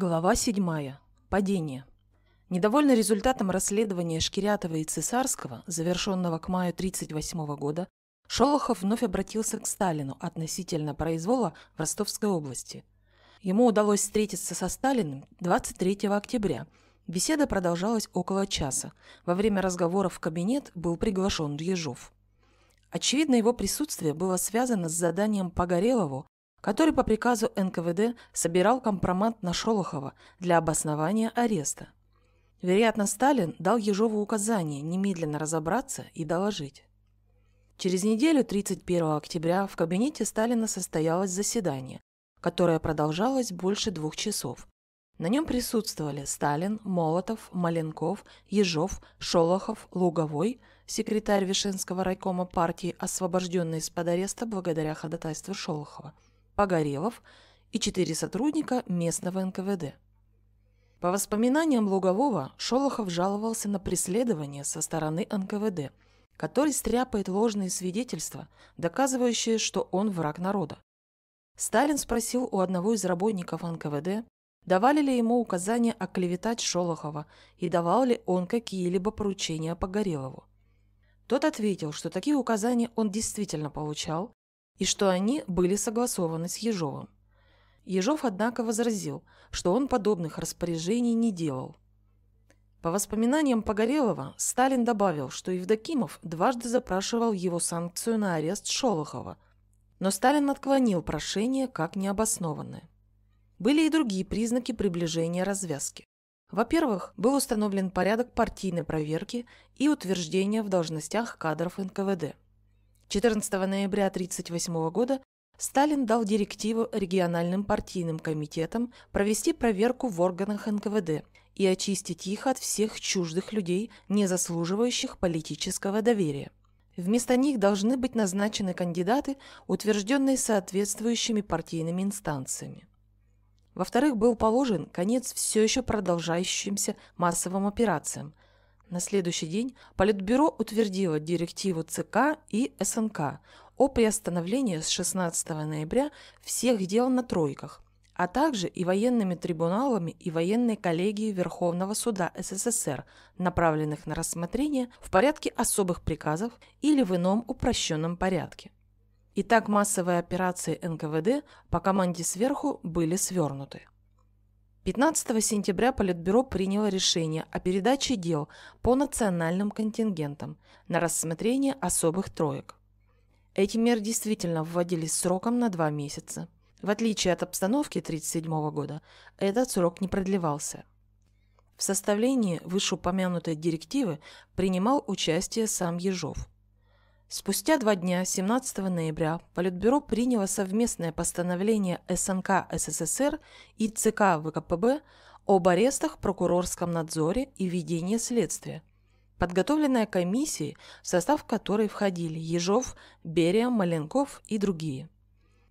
Глава 7. Падение. Недовольный результатом расследования Шкирятова и Цесарского, завершенного к маю 1938 года, Шолохов вновь обратился к Сталину относительно произвола в Ростовской области. Ему удалось встретиться со Сталиным 23 октября. Беседа продолжалась около часа. Во время разговора в кабинет был приглашен Ежов. Очевидно, его присутствие было связано с заданием Погорелову который по приказу НКВД собирал компромат на Шолохова для обоснования ареста. Вероятно, Сталин дал Ежову указание немедленно разобраться и доложить. Через неделю 31 октября в кабинете Сталина состоялось заседание, которое продолжалось больше двух часов. На нем присутствовали Сталин, Молотов, Маленков, Ежов, Шолохов, Луговой, секретарь Вишенского райкома партии, освобожденный из-под ареста благодаря ходатайству Шолохова – Погорелов и четыре сотрудника местного НКВД. По воспоминаниям Лугового, Шолохов жаловался на преследование со стороны НКВД, который стряпает ложные свидетельства, доказывающие, что он враг народа. Сталин спросил у одного из работников НКВД, давали ли ему указания оклеветать Шолохова и давал ли он какие-либо поручения Погорелову. Тот ответил, что такие указания он действительно получал, и что они были согласованы с Ежовым. Ежов, однако, возразил, что он подобных распоряжений не делал. По воспоминаниям Погорелова, Сталин добавил, что Евдокимов дважды запрашивал его санкцию на арест Шолохова, но Сталин отклонил прошение как необоснованное. Были и другие признаки приближения развязки. Во-первых, был установлен порядок партийной проверки и утверждения в должностях кадров НКВД – 14 ноября 1938 года Сталин дал директиву региональным партийным комитетам провести проверку в органах НКВД и очистить их от всех чуждых людей, не заслуживающих политического доверия. Вместо них должны быть назначены кандидаты, утвержденные соответствующими партийными инстанциями. Во-вторых, был положен конец все еще продолжающимся массовым операциям – на следующий день Политбюро утвердило директиву ЦК и СНК о приостановлении с 16 ноября всех дел на тройках, а также и военными трибуналами и военной коллегией Верховного суда СССР, направленных на рассмотрение в порядке особых приказов или в ином упрощенном порядке. Итак, массовые операции НКВД по команде сверху были свернуты. 15 сентября Политбюро приняло решение о передаче дел по национальным контингентам на рассмотрение особых троек. Эти меры действительно вводились сроком на два месяца. В отличие от обстановки 1937 года, этот срок не продлевался. В составлении вышеупомянутой директивы принимал участие сам Ежов – Спустя два дня, 17 ноября, Политбюро приняло совместное постановление СНК СССР и ЦК ВКПБ об арестах, прокурорском надзоре и ведении следствия, подготовленное комиссией, в состав которой входили Ежов, Берия, Маленков и другие.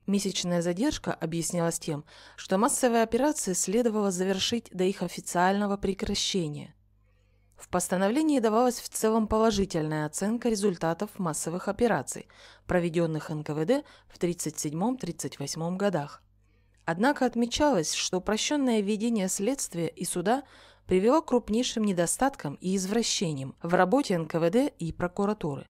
Месячная задержка объяснялась тем, что массовые операции следовало завершить до их официального прекращения, в постановлении давалась в целом положительная оценка результатов массовых операций, проведенных НКВД в 1937-1938 годах. Однако отмечалось, что упрощенное ведение следствия и суда привело к крупнейшим недостаткам и извращениям в работе НКВД и прокуратуры.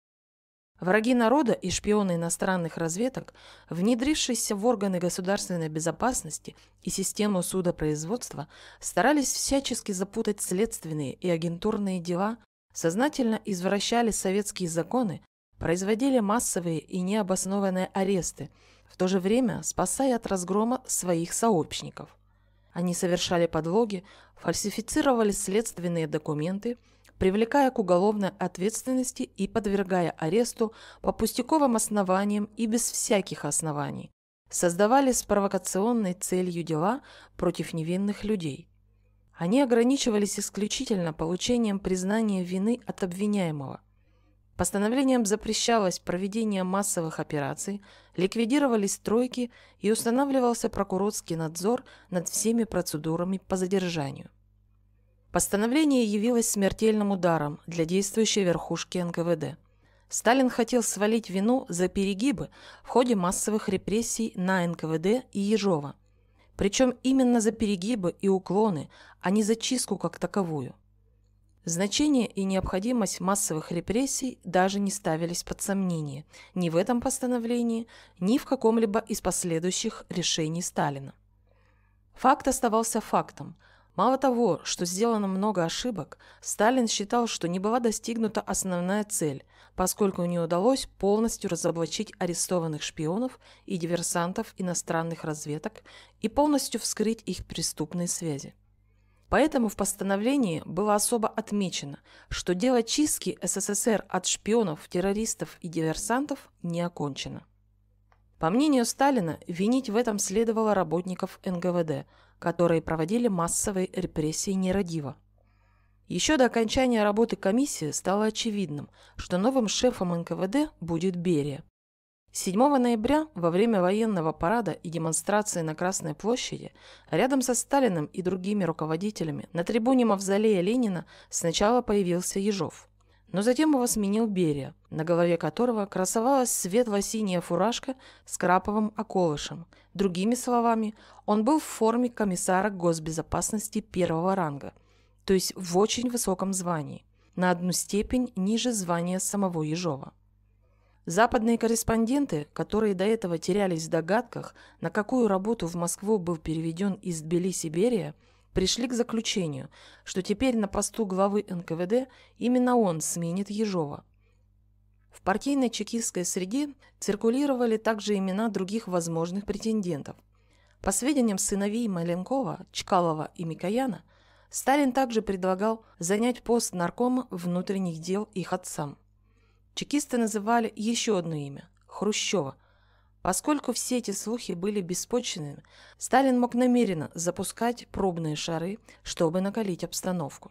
Враги народа и шпионы иностранных разведок, внедрившиеся в органы государственной безопасности и систему судопроизводства, старались всячески запутать следственные и агентурные дела, сознательно извращали советские законы, производили массовые и необоснованные аресты, в то же время спасая от разгрома своих сообщников. Они совершали подлоги, фальсифицировали следственные документы – привлекая к уголовной ответственности и подвергая аресту по пустяковым основаниям и без всяких оснований, создавали с провокационной целью дела против невинных людей. Они ограничивались исключительно получением признания вины от обвиняемого. Постановлением запрещалось проведение массовых операций, ликвидировались стройки и устанавливался прокурорский надзор над всеми процедурами по задержанию. Постановление явилось смертельным ударом для действующей верхушки НКВД. Сталин хотел свалить вину за перегибы в ходе массовых репрессий на НКВД и Ежова. Причем именно за перегибы и уклоны, а не за чистку как таковую. Значение и необходимость массовых репрессий даже не ставились под сомнение ни в этом постановлении, ни в каком-либо из последующих решений Сталина. Факт оставался фактом – Мало того, что сделано много ошибок, Сталин считал, что не была достигнута основная цель, поскольку не удалось полностью разоблачить арестованных шпионов и диверсантов иностранных разведок и полностью вскрыть их преступные связи. Поэтому в постановлении было особо отмечено, что дело чистки СССР от шпионов, террористов и диверсантов не окончено. По мнению Сталина, винить в этом следовало работников НГВД которые проводили массовые репрессии нерадиво. Еще до окончания работы комиссии стало очевидным, что новым шефом НКВД будет Берия. 7 ноября во время военного парада и демонстрации на Красной площади рядом со Сталиным и другими руководителями на трибуне Мавзолея Ленина сначала появился Ежов – но затем его сменил Берия, на голове которого красовалась светло-синяя фуражка с краповым околышем. Другими словами, он был в форме комиссара госбезопасности первого ранга, то есть в очень высоком звании, на одну степень ниже звания самого Ежова. Западные корреспонденты, которые до этого терялись в догадках, на какую работу в Москву был переведен из Тбилиси Берия – пришли к заключению, что теперь на посту главы НКВД именно он сменит Ежова. В партийной чекистской среде циркулировали также имена других возможных претендентов. По сведениям сыновей Маленкова, Чкалова и Микояна, Сталин также предлагал занять пост наркома внутренних дел их отцам. Чекисты называли еще одно имя – Хрущева – Поскольку все эти слухи были беспочвенными, Сталин мог намеренно запускать пробные шары, чтобы накалить обстановку.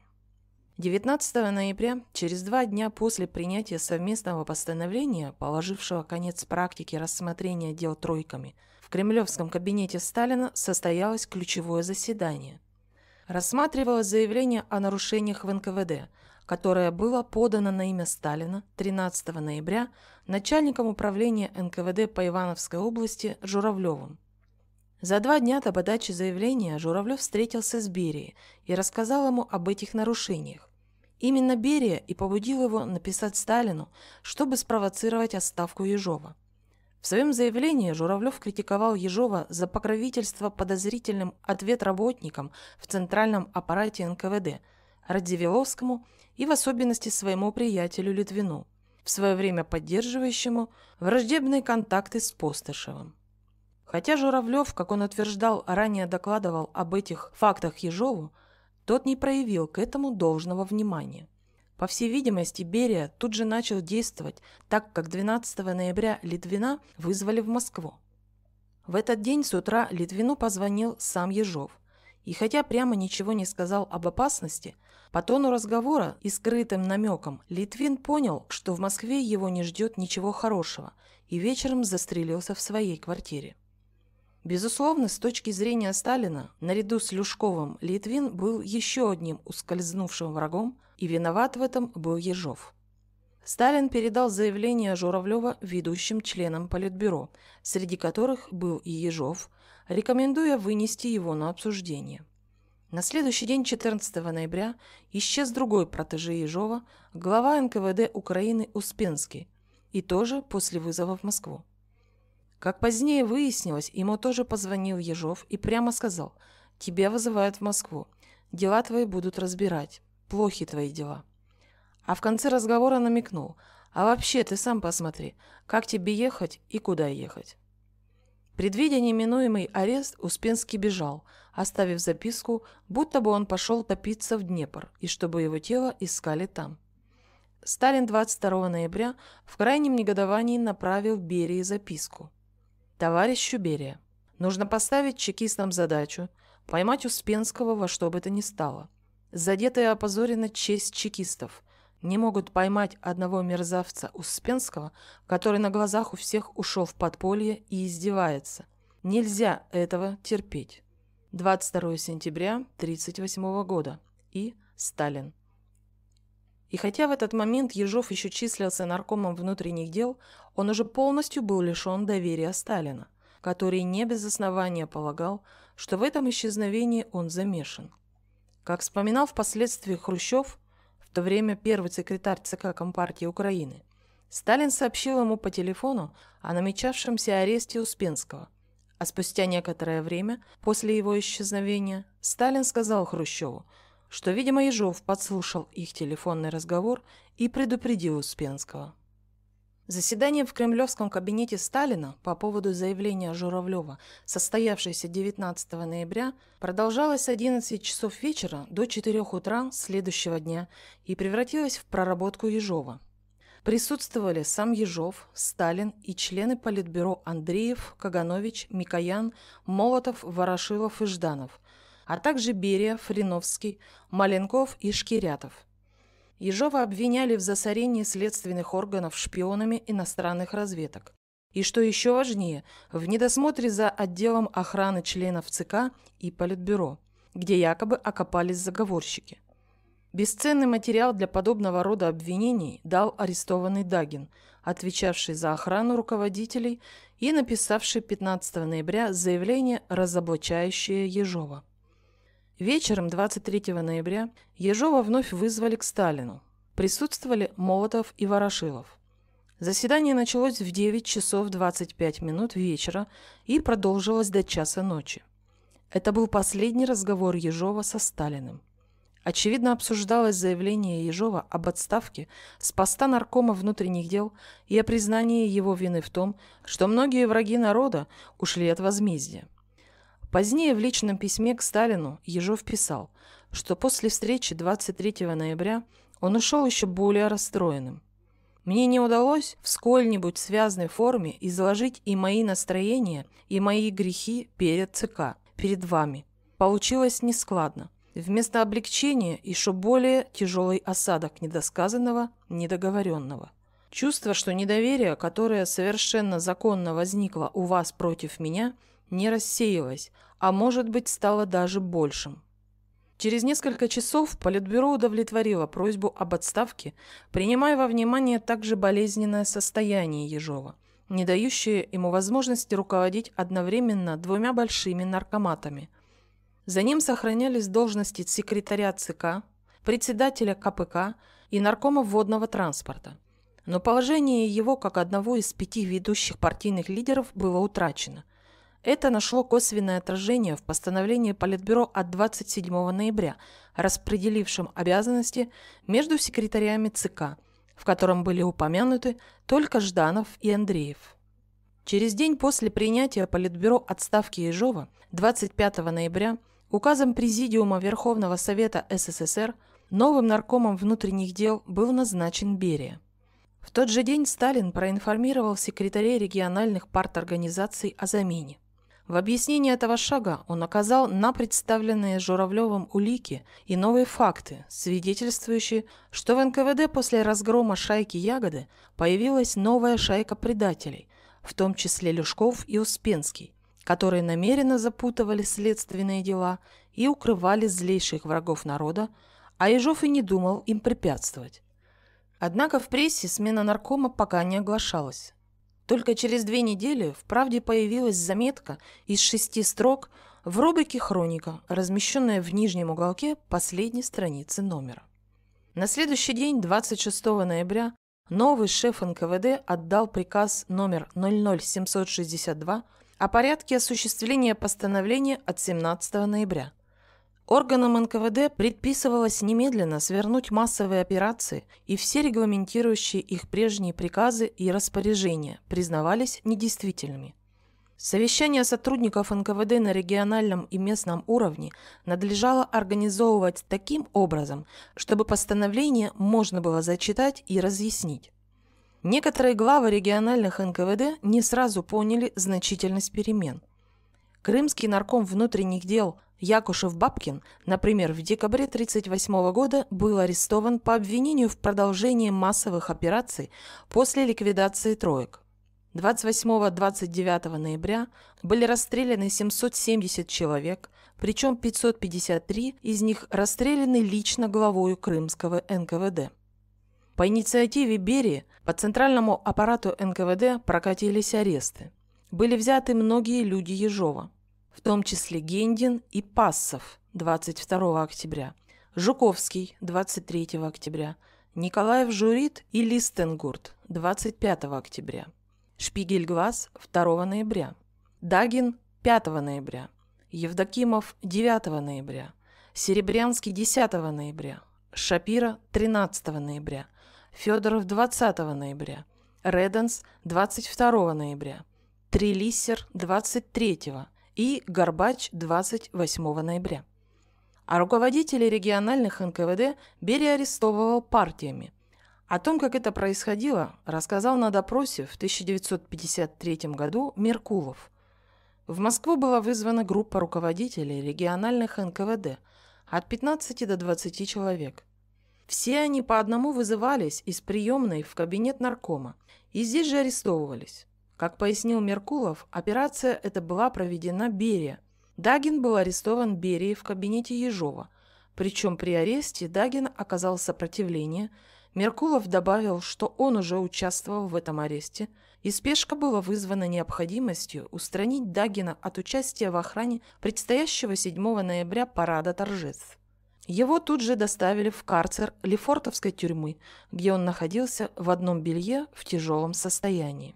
19 ноября, через два дня после принятия совместного постановления, положившего конец практике рассмотрения дел тройками, в кремлевском кабинете Сталина состоялось ключевое заседание. Рассматривалось заявление о нарушениях в НКВД – которое было подано на имя Сталина 13 ноября начальником управления НКВД по Ивановской области Журавлевым. За два дня до подачи заявления Журавлев встретился с Берией и рассказал ему об этих нарушениях. Именно Берия и побудил его написать Сталину, чтобы спровоцировать отставку Ежова. В своем заявлении Журавлев критиковал Ежова за покровительство подозрительным ответ работникам в центральном аппарате НКВД, Радзивиловскому и в особенности своему приятелю Литвину, в свое время поддерживающему враждебные контакты с Постышевым. Хотя Журавлев, как он утверждал, ранее докладывал об этих фактах Ежову, тот не проявил к этому должного внимания. По всей видимости, Берия тут же начал действовать, так как 12 ноября Литвина вызвали в Москву. В этот день с утра Литвину позвонил сам Ежов – и хотя прямо ничего не сказал об опасности, по тону разговора и скрытым намеком Литвин понял, что в Москве его не ждет ничего хорошего, и вечером застрелился в своей квартире. Безусловно, с точки зрения Сталина, наряду с Люшковым, Литвин был еще одним ускользнувшим врагом, и виноват в этом был Ежов. Сталин передал заявление Журавлева ведущим членам Политбюро, среди которых был и Ежов – рекомендуя вынести его на обсуждение. На следующий день, 14 ноября, исчез другой протеже Ежова, глава НКВД Украины Успенский, и тоже после вызова в Москву. Как позднее выяснилось, ему тоже позвонил Ежов и прямо сказал «Тебя вызывают в Москву, дела твои будут разбирать, плохи твои дела». А в конце разговора намекнул «А вообще ты сам посмотри, как тебе ехать и куда ехать». Предвидя неминуемый арест, Успенский бежал, оставив записку, будто бы он пошел топиться в Днепр, и чтобы его тело искали там. Сталин 22 ноября в крайнем негодовании направил Берии записку. «Товарищу Берия, нужно поставить чекистам задачу поймать Успенского во что бы то ни стало. Задета и опозорена честь чекистов не могут поймать одного мерзавца Успенского, который на глазах у всех ушел в подполье и издевается. Нельзя этого терпеть. 22 сентября 1938 года. И Сталин. И хотя в этот момент Ежов еще числился наркомом внутренних дел, он уже полностью был лишен доверия Сталина, который не без основания полагал, что в этом исчезновении он замешан. Как вспоминал впоследствии Хрущев, в то время первый секретарь ЦК Компартии Украины, Сталин сообщил ему по телефону о намечавшемся аресте Успенского. А спустя некоторое время после его исчезновения Сталин сказал Хрущеву, что, видимо, Ежов подслушал их телефонный разговор и предупредил Успенского. Заседание в кремлевском кабинете Сталина по поводу заявления Журавлева, состоявшееся 19 ноября, продолжалось с 11 часов вечера до 4 утра следующего дня и превратилось в проработку Ежова. Присутствовали сам Ежов, Сталин и члены Политбюро Андреев, Каганович, Микоян, Молотов, Ворошилов и Жданов, а также Берия, Фриновский, Маленков и Шкирятов – Ежова обвиняли в засорении следственных органов шпионами иностранных разведок. И что еще важнее, в недосмотре за отделом охраны членов ЦК и Политбюро, где якобы окопались заговорщики. Бесценный материал для подобного рода обвинений дал арестованный Дагин, отвечавший за охрану руководителей и написавший 15 ноября заявление, разоблачающее Ежова. Вечером 23 ноября Ежова вновь вызвали к Сталину. Присутствовали Молотов и Ворошилов. Заседание началось в 9 часов 25 минут вечера и продолжилось до часа ночи. Это был последний разговор Ежова со Сталиным. Очевидно, обсуждалось заявление Ежова об отставке с поста наркома внутренних дел и о признании его вины в том, что многие враги народа ушли от возмездия. Позднее в личном письме к Сталину Ежов писал, что после встречи 23 ноября он ушел еще более расстроенным. Мне не удалось в сколь-нибудь связной форме изложить и мои настроения, и мои грехи перед ЦК, перед вами. Получилось нескладно. Вместо облегчения еще более тяжелый осадок недосказанного, недоговоренного. Чувство, что недоверие, которое совершенно законно возникло у вас против меня – не рассеялось, а может быть стало даже большим. Через несколько часов Политбюро удовлетворило просьбу об отставке, принимая во внимание также болезненное состояние Ежова, не дающее ему возможности руководить одновременно двумя большими наркоматами. За ним сохранялись должности секретаря ЦК, председателя КПК и наркома водного транспорта. Но положение его как одного из пяти ведущих партийных лидеров было утрачено – это нашло косвенное отражение в постановлении Политбюро от 27 ноября, распределившем обязанности между секретарями ЦК, в котором были упомянуты только Жданов и Андреев. Через день после принятия Политбюро отставки Ежова 25 ноября указом Президиума Верховного Совета СССР новым наркомом внутренних дел был назначен Берия. В тот же день Сталин проинформировал секретарей региональных парторганизаций о замене. В объяснении этого шага он оказал на представленные Журавлевым улики и новые факты, свидетельствующие, что в НКВД после разгрома шайки Ягоды появилась новая шайка предателей, в том числе Люшков и Успенский, которые намеренно запутывали следственные дела и укрывали злейших врагов народа, а Ежов и не думал им препятствовать. Однако в прессе смена наркома пока не оглашалась. Только через две недели в «Правде» появилась заметка из шести строк в рубрике «Хроника», размещенная в нижнем уголке последней страницы номера. На следующий день, 26 ноября, новый шеф НКВД отдал приказ номер 00762 о порядке осуществления постановления от 17 ноября – Органам НКВД предписывалось немедленно свернуть массовые операции, и все регламентирующие их прежние приказы и распоряжения признавались недействительными. Совещание сотрудников НКВД на региональном и местном уровне надлежало организовывать таким образом, чтобы постановление можно было зачитать и разъяснить. Некоторые главы региональных НКВД не сразу поняли значительность перемен. Крымский нарком внутренних дел Якушев-Бабкин, например, в декабре 1938 года был арестован по обвинению в продолжении массовых операций после ликвидации троек. 28-29 ноября были расстреляны 770 человек, причем 553 из них расстреляны лично главою крымского НКВД. По инициативе Берии по центральному аппарату НКВД прокатились аресты. Были взяты многие люди Ежова – в том числе Гендин и Пассов 22 октября, Жуковский 23 октября, Николаев Журит и Листенгурт 25 октября, Шпигельгвас 2 ноября, Дагин 5 ноября, Евдокимов 9 ноября, Серебрянский 10 ноября, Шапира 13 ноября, Федоров 20 ноября, Реденс 22 ноября, Трилиссер 23, и Горбач 28 ноября. А руководителей региональных НКВД Берия арестовывал партиями. О том, как это происходило, рассказал на допросе в 1953 году Меркулов. В Москву была вызвана группа руководителей региональных НКВД от 15 до 20 человек. Все они по одному вызывались из приемной в кабинет наркома и здесь же арестовывались. Как пояснил Меркулов, операция эта была проведена Берия. Дагин был арестован Берией в кабинете Ежова. Причем при аресте Дагин оказал сопротивление. Меркулов добавил, что он уже участвовал в этом аресте, и спешка была вызвана необходимостью устранить Дагина от участия в охране предстоящего 7 ноября парада торжеств. Его тут же доставили в карцер Лефортовской тюрьмы, где он находился в одном белье в тяжелом состоянии.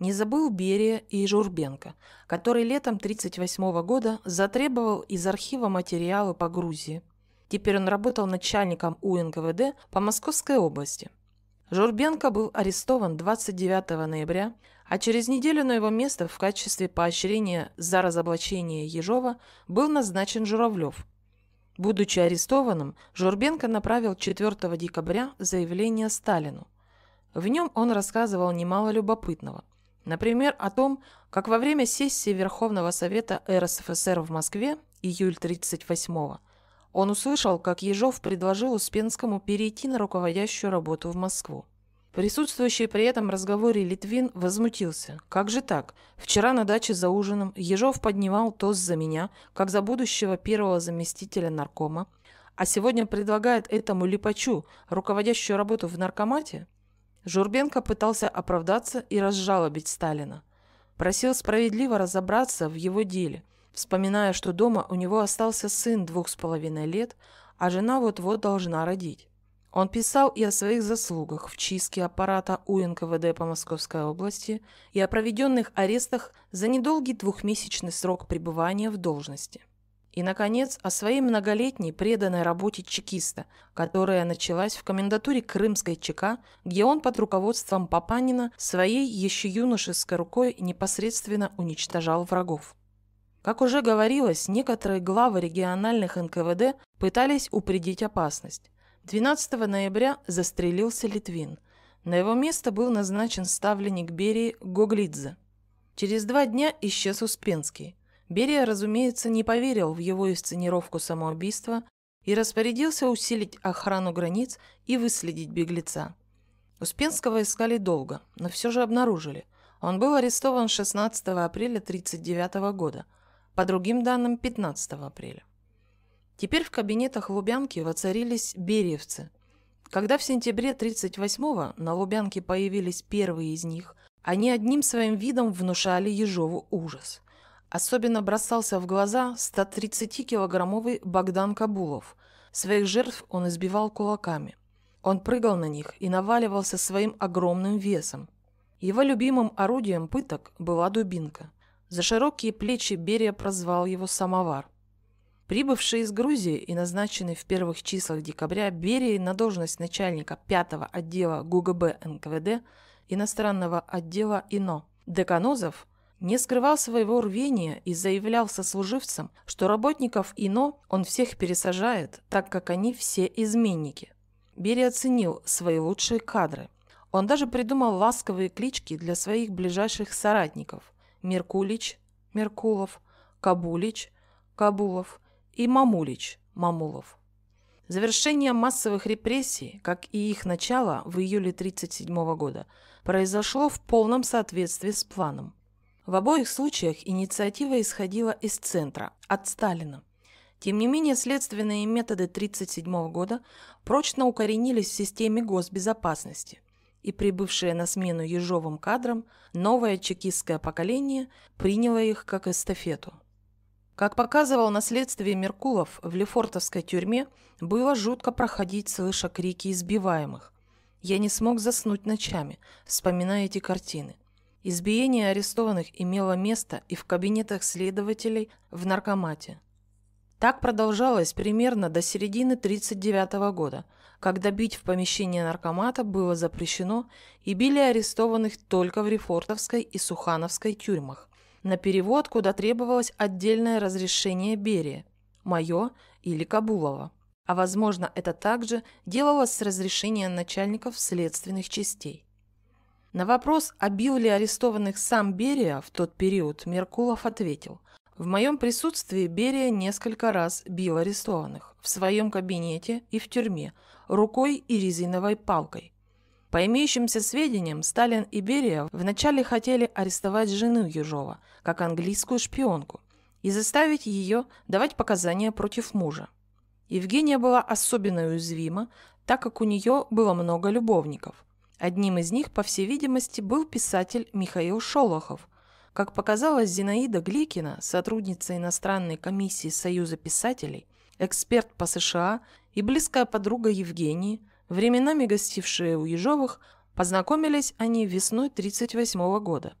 Не забыл Берия и Журбенко, который летом 1938 года затребовал из архива материалы по Грузии. Теперь он работал начальником УНКВД по Московской области. Журбенко был арестован 29 ноября, а через неделю на его место в качестве поощрения за разоблачение Ежова был назначен Журавлев. Будучи арестованным, Журбенко направил 4 декабря заявление Сталину. В нем он рассказывал немало любопытного – Например, о том, как во время сессии Верховного Совета РСФСР в Москве июль 38-го он услышал, как Ежов предложил Успенскому перейти на руководящую работу в Москву. Присутствующий при этом разговоре Литвин возмутился. «Как же так? Вчера на даче за ужином Ежов поднимал тост за меня, как за будущего первого заместителя наркома, а сегодня предлагает этому Липачу руководящую работу в наркомате?» Журбенко пытался оправдаться и разжалобить Сталина. Просил справедливо разобраться в его деле, вспоминая, что дома у него остался сын двух с половиной лет, а жена вот-вот должна родить. Он писал и о своих заслугах в чистке аппарата УНКВД по Московской области и о проведенных арестах за недолгий двухмесячный срок пребывания в должности. И, наконец, о своей многолетней преданной работе чекиста, которая началась в комендатуре Крымской ЧК, где он под руководством Папанина своей еще юношеской рукой непосредственно уничтожал врагов. Как уже говорилось, некоторые главы региональных НКВД пытались упредить опасность. 12 ноября застрелился Литвин. На его место был назначен ставленник Берии Гоглидзе. Через два дня исчез Успенский. Берия, разумеется, не поверил в его инсценировку самоубийства и распорядился усилить охрану границ и выследить беглеца. Успенского искали долго, но все же обнаружили. Он был арестован 16 апреля 1939 года, по другим данным 15 апреля. Теперь в кабинетах Лубянки воцарились бериевцы. Когда в сентябре 1938-го на Лубянке появились первые из них, они одним своим видом внушали Ежову ужас – Особенно бросался в глаза 130-килограммовый Богдан Кабулов. Своих жертв он избивал кулаками. Он прыгал на них и наваливался своим огромным весом. Его любимым орудием пыток была дубинка. За широкие плечи Берия прозвал его «самовар». Прибывший из Грузии и назначенный в первых числах декабря Берии на должность начальника 5 отдела ГУГБ НКВД иностранного отдела ИНО Деканозов не скрывал своего рвения и заявлял сослуживцам, что работников ИНО он всех пересажает, так как они все изменники. Берия оценил свои лучшие кадры. Он даже придумал ласковые клички для своих ближайших соратников – Меркулич, Меркулов, Кабулич, Кабулов и Мамулич, Мамулов. Завершение массовых репрессий, как и их начало в июле 1937 года, произошло в полном соответствии с планом – в обоих случаях инициатива исходила из центра, от Сталина. Тем не менее, следственные методы 1937 года прочно укоренились в системе госбезопасности, и прибывшее на смену ежовым кадрам новое чекистское поколение приняло их как эстафету. Как показывал на следствии Меркулов, в Лефортовской тюрьме было жутко проходить, слыша крики избиваемых. «Я не смог заснуть ночами», вспоминая эти картины. Избиение арестованных имело место и в кабинетах следователей в наркомате. Так продолжалось примерно до середины 1939 года, когда бить в помещении наркомата было запрещено и били арестованных только в Рефортовской и Сухановской тюрьмах, на перевод, куда требовалось отдельное разрешение Берия, мое или Кабулова. А возможно, это также делалось с разрешения начальников следственных частей. На вопрос, обил ли арестованных сам Берия в тот период, Меркулов ответил. В моем присутствии Берия несколько раз бил арестованных в своем кабинете и в тюрьме рукой и резиновой палкой. По имеющимся сведениям, Сталин и Берия вначале хотели арестовать жену Ежова, как английскую шпионку, и заставить ее давать показания против мужа. Евгения была особенно уязвима, так как у нее было много любовников – Одним из них, по всей видимости, был писатель Михаил Шолохов. Как показалось Зинаида Гликина, сотрудница иностранной комиссии Союза писателей, эксперт по США и близкая подруга Евгении, временами гостившая у Ежовых, познакомились они весной 1938 года.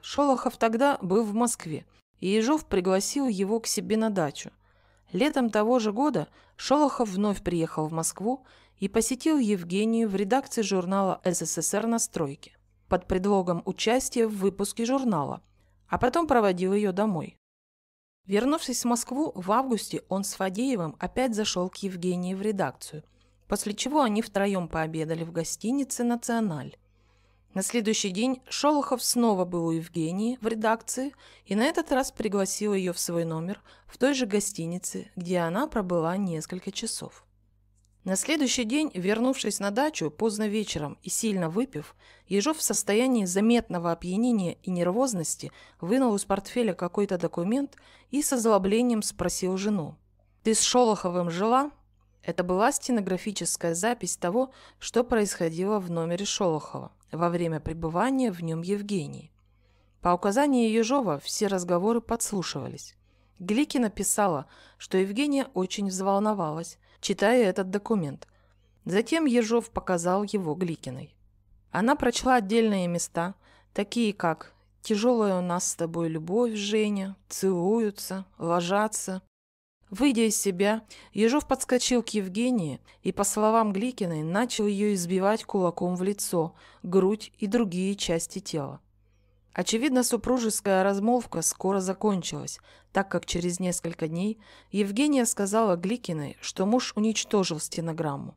Шолохов тогда был в Москве, и Ежов пригласил его к себе на дачу. Летом того же года Шолохов вновь приехал в Москву и посетил Евгению в редакции журнала «СССР на стройке» под предлогом участия в выпуске журнала, а потом проводил ее домой. Вернувшись в Москву, в августе он с Фадеевым опять зашел к Евгении в редакцию, после чего они втроем пообедали в гостинице «Националь». На следующий день Шолохов снова был у Евгении в редакции и на этот раз пригласил ее в свой номер в той же гостинице, где она пробыла несколько часов. На следующий день, вернувшись на дачу поздно вечером и сильно выпив, Ежов в состоянии заметного опьянения и нервозности вынул из портфеля какой-то документ и со злоблением спросил жену. «Ты с Шолоховым жила?» Это была стенографическая запись того, что происходило в номере Шолохова во время пребывания в нем Евгении. По указанию Ежова все разговоры подслушивались. Гликина писала, что Евгения очень взволновалась, читая этот документ. Затем Ежов показал его Гликиной. Она прочла отдельные места, такие как «Тяжелая у нас с тобой любовь, Женя», «Целуются», «Ложатся». Выйдя из себя, Ежов подскочил к Евгении и, по словам Гликиной, начал ее избивать кулаком в лицо, грудь и другие части тела. Очевидно, супружеская размолвка скоро закончилась, так как через несколько дней Евгения сказала Гликиной, что муж уничтожил стенограмму.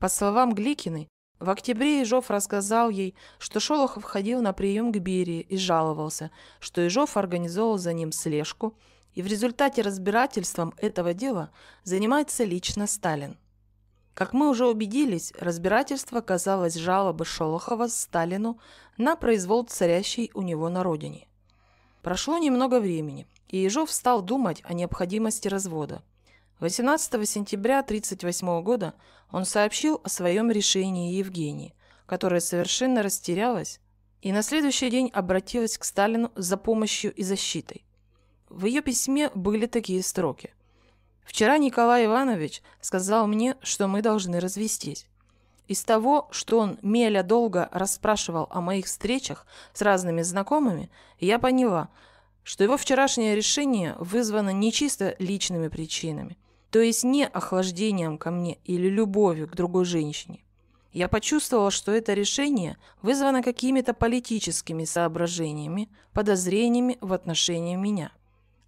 По словам Гликиной, в октябре Ижов рассказал ей, что Шолохов ходил на прием к Берии и жаловался, что Ижов организовал за ним слежку, и в результате разбирательством этого дела занимается лично Сталин. Как мы уже убедились, разбирательство казалось жалобы Шолохова Сталину на произвол царящий у него на родине. Прошло немного времени, и Ежов стал думать о необходимости развода. 18 сентября 1938 года он сообщил о своем решении Евгении, которая совершенно растерялась и на следующий день обратилась к Сталину за помощью и защитой. В ее письме были такие строки – Вчера Николай Иванович сказал мне, что мы должны развестись. Из того, что он Меля долго расспрашивал о моих встречах с разными знакомыми, я поняла, что его вчерашнее решение вызвано не чисто личными причинами, то есть не охлаждением ко мне или любовью к другой женщине. Я почувствовала, что это решение вызвано какими-то политическими соображениями, подозрениями в отношении меня –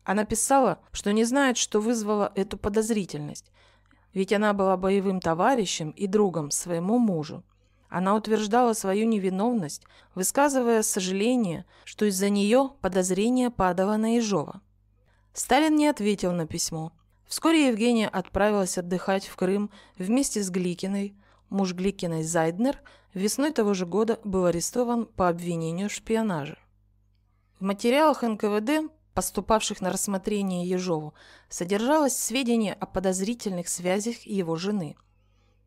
она писала, что не знает, что вызвало эту подозрительность, ведь она была боевым товарищем и другом своему мужу. Она утверждала свою невиновность, высказывая сожаление, что из-за нее подозрение падало на Ежова. Сталин не ответил на письмо. Вскоре Евгения отправилась отдыхать в Крым вместе с Гликиной. Муж Гликиной Зайднер весной того же года был арестован по обвинению в шпионаже. В материалах НКВД поступавших на рассмотрение Ежову, содержалось сведение о подозрительных связях его жены.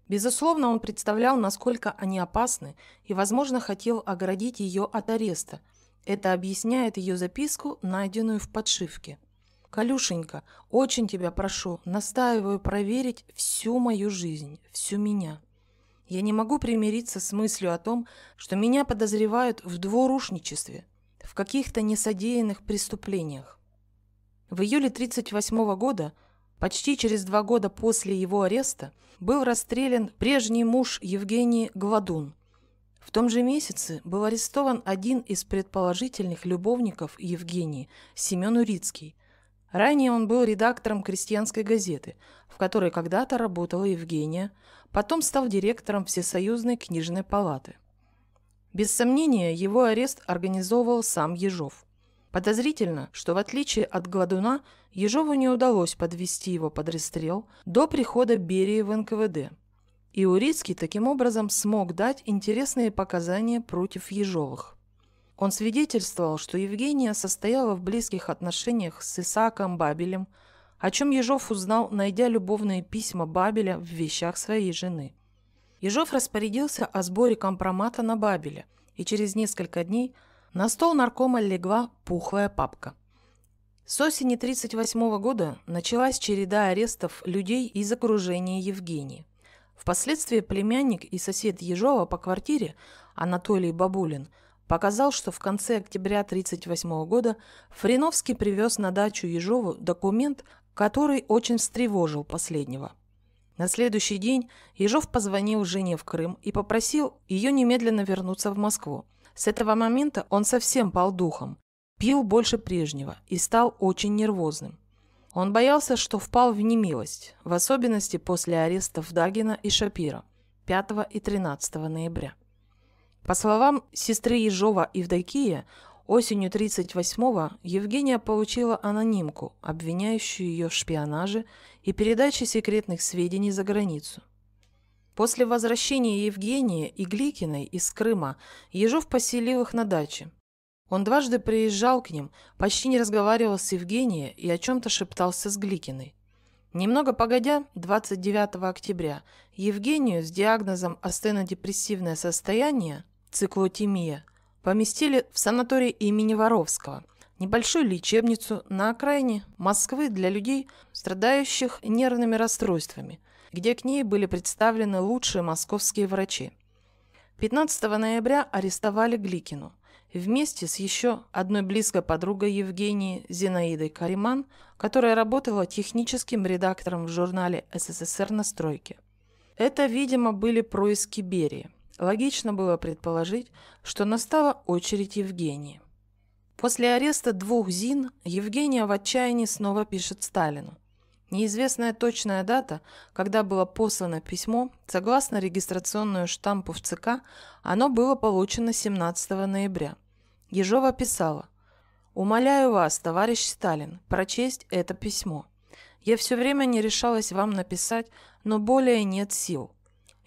Безусловно, он представлял, насколько они опасны, и, возможно, хотел оградить ее от ареста. Это объясняет ее записку, найденную в подшивке. «Калюшенька, очень тебя прошу, настаиваю проверить всю мою жизнь, всю меня». Я не могу примириться с мыслью о том, что меня подозревают в двурушничестве – в каких-то несодеянных преступлениях. В июле 1938 года, почти через два года после его ареста, был расстрелян прежний муж Евгении Гладун. В том же месяце был арестован один из предположительных любовников Евгении, Семен Урицкий. Ранее он был редактором «Крестьянской газеты», в которой когда-то работала Евгения, потом стал директором Всесоюзной книжной палаты – без сомнения, его арест организовывал сам Ежов. Подозрительно, что в отличие от Гладуна, Ежову не удалось подвести его под расстрел до прихода Берии в НКВД. И Урицкий таким образом смог дать интересные показания против Ежовых. Он свидетельствовал, что Евгения состояла в близких отношениях с Исааком Бабелем, о чем Ежов узнал, найдя любовные письма Бабеля в вещах своей жены – Ежов распорядился о сборе компромата на Бабеле, и через несколько дней на стол наркома легла пухлая папка. С осени 1938 года началась череда арестов людей из окружения Евгении. Впоследствии племянник и сосед Ежова по квартире Анатолий Бабулин показал, что в конце октября 1938 года Фриновский привез на дачу Ежову документ, который очень встревожил последнего – на следующий день Ежов позвонил жене в Крым и попросил ее немедленно вернуться в Москву. С этого момента он совсем пал духом, пил больше прежнего и стал очень нервозным. Он боялся, что впал в немилость, в особенности после арестов Дагина и Шапира 5 и 13 ноября. По словам сестры Ежова Евдокия, Осенью 38-го Евгения получила анонимку, обвиняющую ее в шпионаже и передаче секретных сведений за границу. После возвращения Евгении и Гликиной из Крыма Ежов поселил их на даче. Он дважды приезжал к ним, почти не разговаривал с Евгенией и о чем-то шептался с Гликиной. Немного погодя, 29 октября, Евгению с диагнозом астенодепрессивное состояние, циклотемия – поместили в санаторий имени Воровского – небольшую лечебницу на окраине Москвы для людей, страдающих нервными расстройствами, где к ней были представлены лучшие московские врачи. 15 ноября арестовали Гликину. Вместе с еще одной близкой подругой Евгении Зинаидой Кариман, которая работала техническим редактором в журнале «СССР на стройке». Это, видимо, были происки Берии. Логично было предположить, что настала очередь Евгении. После ареста двух ЗИН Евгения в отчаянии снова пишет Сталину. Неизвестная точная дата, когда было послано письмо, согласно регистрационному штампу в ЦК, оно было получено 17 ноября. Ежова писала «Умоляю вас, товарищ Сталин, прочесть это письмо. Я все время не решалась вам написать, но более нет сил.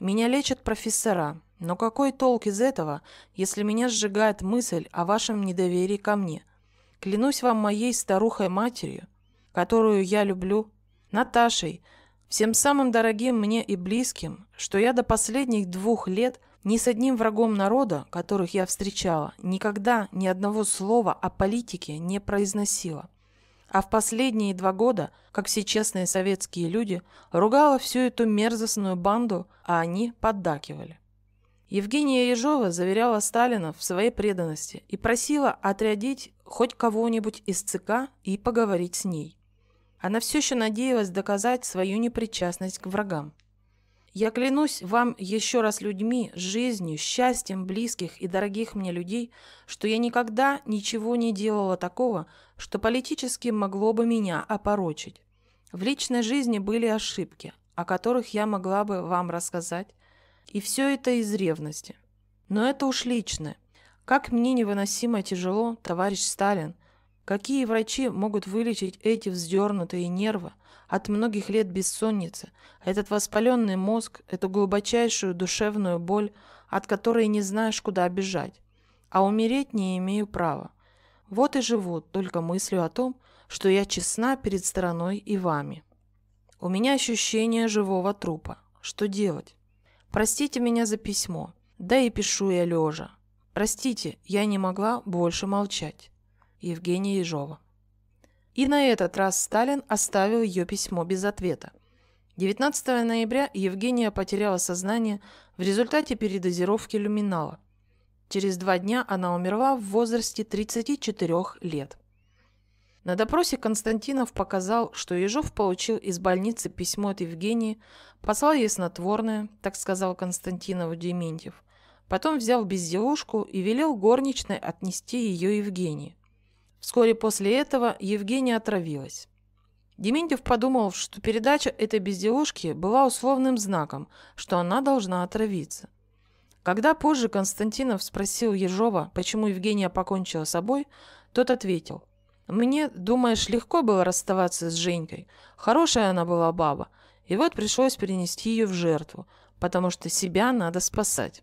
Меня лечат профессора, но какой толк из этого, если меня сжигает мысль о вашем недоверии ко мне? Клянусь вам моей старухой-матерью, которую я люблю, Наташей, всем самым дорогим мне и близким, что я до последних двух лет ни с одним врагом народа, которых я встречала, никогда ни одного слова о политике не произносила. А в последние два года, как все честные советские люди, ругала всю эту мерзостную банду, а они поддакивали. Евгения Ежова заверяла Сталина в своей преданности и просила отрядить хоть кого-нибудь из ЦК и поговорить с ней. Она все еще надеялась доказать свою непричастность к врагам. «Я клянусь вам еще раз людьми, жизнью, счастьем близких и дорогих мне людей, что я никогда ничего не делала такого, что политически могло бы меня опорочить. В личной жизни были ошибки, о которых я могла бы вам рассказать, и все это из ревности. Но это уж личное. Как мне невыносимо тяжело, товарищ Сталин. Какие врачи могут вылечить эти вздернутые нервы от многих лет бессонницы, этот воспаленный мозг, эту глубочайшую душевную боль, от которой не знаешь, куда бежать? А умереть не имею права. Вот и живу только мыслью о том, что я честна перед стороной и вами. У меня ощущение живого трупа. Что делать? Простите меня за письмо. Да и пишу я лежа. Простите, я не могла больше молчать. Евгения Ежова. И на этот раз Сталин оставил ее письмо без ответа. 19 ноября Евгения потеряла сознание в результате передозировки люминала. Через два дня она умерла в возрасте 34 лет. На допросе Константинов показал, что Ежов получил из больницы письмо от Евгении, послал ей снотворное, так сказал Константинову Дементьев. Потом взял безделушку и велел горничной отнести ее Евгении. Вскоре после этого Евгения отравилась. Дементьев подумал, что передача этой безделушки была условным знаком, что она должна отравиться. Когда позже Константинов спросил Ежова, почему Евгения покончила собой, тот ответил, мне, думаешь, легко было расставаться с Женькой. Хорошая она была баба. И вот пришлось принести ее в жертву, потому что себя надо спасать.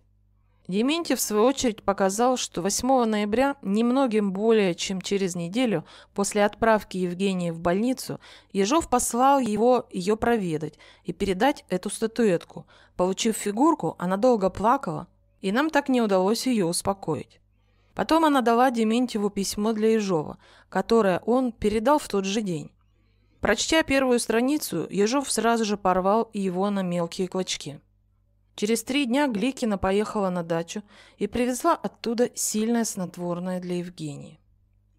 Дементьев, в свою очередь, показал, что 8 ноября, немногим более чем через неделю после отправки Евгении в больницу, Ежов послал его ее проведать и передать эту статуэтку. Получив фигурку, она долго плакала, и нам так не удалось ее успокоить. Потом она дала Дементьеву письмо для Ежова, которое он передал в тот же день. Прочтя первую страницу, Ежов сразу же порвал его на мелкие клочки. Через три дня Гликина поехала на дачу и привезла оттуда сильное снотворное для Евгении.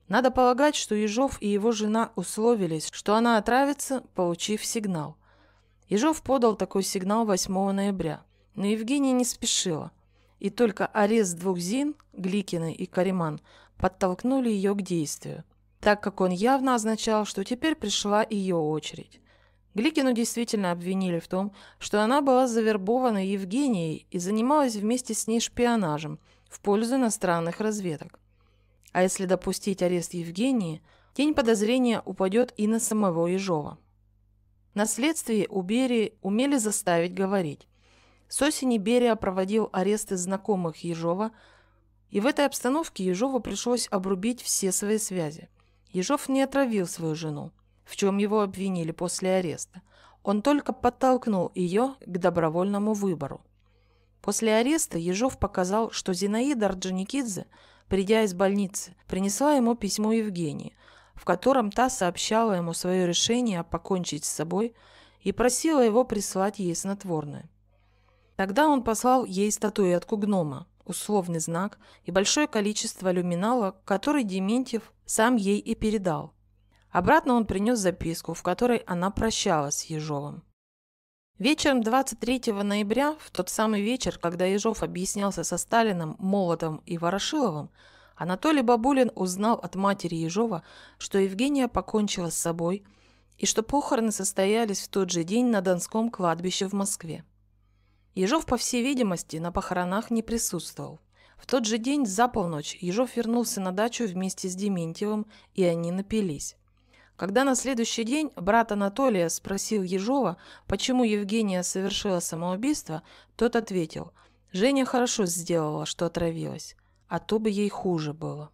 Надо полагать, что Ежов и его жена условились, что она отравится, получив сигнал. Ежов подал такой сигнал 8 ноября, но Евгения не спешила и только арест двух Зин, Гликина и Кариман, подтолкнули ее к действию, так как он явно означал, что теперь пришла ее очередь. Гликину действительно обвинили в том, что она была завербована Евгенией и занималась вместе с ней шпионажем в пользу иностранных разведок. А если допустить арест Евгении, тень подозрения упадет и на самого Ежова. На следствии у Берии умели заставить говорить, с осени Берия проводил аресты знакомых Ежова, и в этой обстановке Ежову пришлось обрубить все свои связи. Ежов не отравил свою жену, в чем его обвинили после ареста. Он только подтолкнул ее к добровольному выбору. После ареста Ежов показал, что Зинаида Орджоникидзе, придя из больницы, принесла ему письмо Евгении, в котором та сообщала ему свое решение покончить с собой и просила его прислать ей снотворное. Тогда он послал ей статуэтку гнома, условный знак и большое количество люминала, который Дементьев сам ей и передал. Обратно он принес записку, в которой она прощалась с Ежовым. Вечером 23 ноября, в тот самый вечер, когда Ежов объяснялся со Сталиным, Молотом и Ворошиловым, Анатолий Бабулин узнал от матери Ежова, что Евгения покончила с собой и что похороны состоялись в тот же день на Донском кладбище в Москве. Ежов, по всей видимости, на похоронах не присутствовал. В тот же день за полночь Ежов вернулся на дачу вместе с Дементьевым, и они напились. Когда на следующий день брат Анатолия спросил Ежова, почему Евгения совершила самоубийство, тот ответил, «Женя хорошо сделала, что отравилась, а то бы ей хуже было».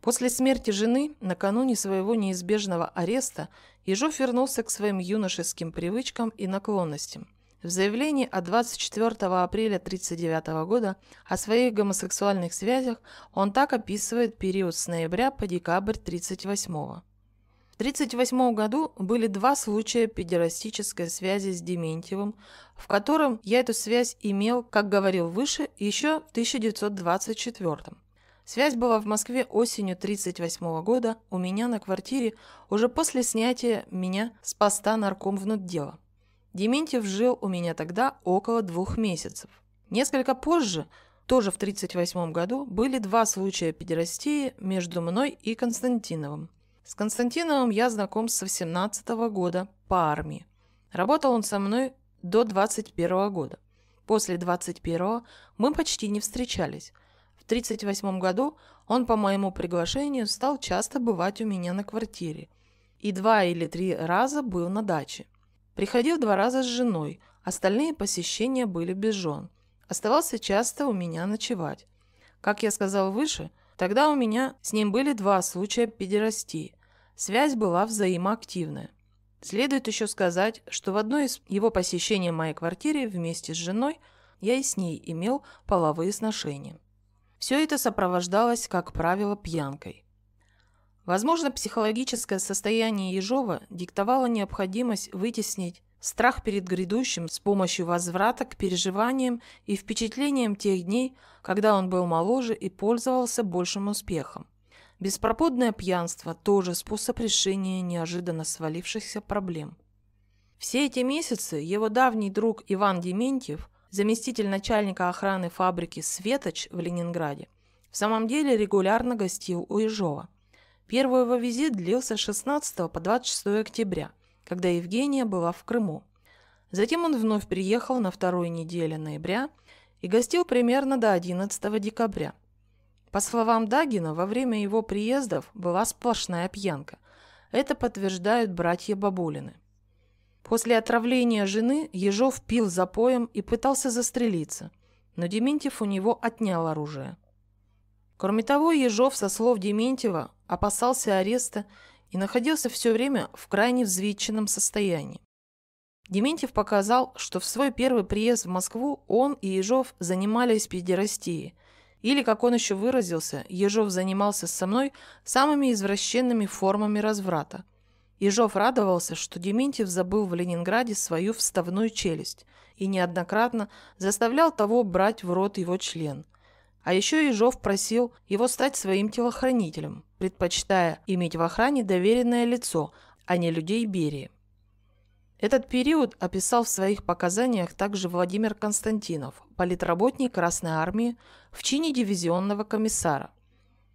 После смерти жены, накануне своего неизбежного ареста, Ежов вернулся к своим юношеским привычкам и наклонностям – в заявлении от 24 апреля 1939 года о своих гомосексуальных связях он так описывает период с ноября по декабрь 1938 года. В 1938 году были два случая педерастической связи с Дементьевым, в котором я эту связь имел, как говорил выше, еще в 1924 году. Связь была в Москве осенью 1938 года у меня на квартире уже после снятия меня с поста нарком внутдела. Дементьев жил у меня тогда около двух месяцев. Несколько позже, тоже в 1938 году, были два случая педерастии между мной и Константиновым. С Константиновым я знаком с 18 года по армии. Работал он со мной до 21 -го года. После 21 мы почти не встречались. В 1938 году он по моему приглашению стал часто бывать у меня на квартире. И два или три раза был на даче. Приходил два раза с женой, остальные посещения были без жен. Оставался часто у меня ночевать. Как я сказал выше, тогда у меня с ним были два случая педерастии. Связь была взаимоактивная. Следует еще сказать, что в одно из его посещений моей квартире вместе с женой я и с ней имел половые сношения. Все это сопровождалось, как правило, пьянкой. Возможно, психологическое состояние Ежова диктовало необходимость вытеснить страх перед грядущим с помощью возврата к переживаниям и впечатлениям тех дней, когда он был моложе и пользовался большим успехом. Беспроподное пьянство – тоже способ решения неожиданно свалившихся проблем. Все эти месяцы его давний друг Иван Дементьев, заместитель начальника охраны фабрики «Светоч» в Ленинграде, в самом деле регулярно гостил у Ежова. Первый его визит длился с 16 по 26 октября, когда Евгения была в Крыму. Затем он вновь приехал на второй неделе ноября и гостил примерно до 11 декабря. По словам Дагина, во время его приездов была сплошная пьянка. Это подтверждают братья Бабулины. После отравления жены Ежов пил запоем и пытался застрелиться, но Дементьев у него отнял оружие. Кроме того, Ежов, со слов Дементьева, опасался ареста и находился все время в крайне взвинченном состоянии. Дементьев показал, что в свой первый приезд в Москву он и Ежов занимались педерастией, или, как он еще выразился, Ежов занимался со мной самыми извращенными формами разврата. Ежов радовался, что Дементьев забыл в Ленинграде свою вставную челюсть и неоднократно заставлял того брать в рот его член – а еще Ежов просил его стать своим телохранителем, предпочитая иметь в охране доверенное лицо, а не людей Берии. Этот период описал в своих показаниях также Владимир Константинов, политработник Красной Армии в чине дивизионного комиссара.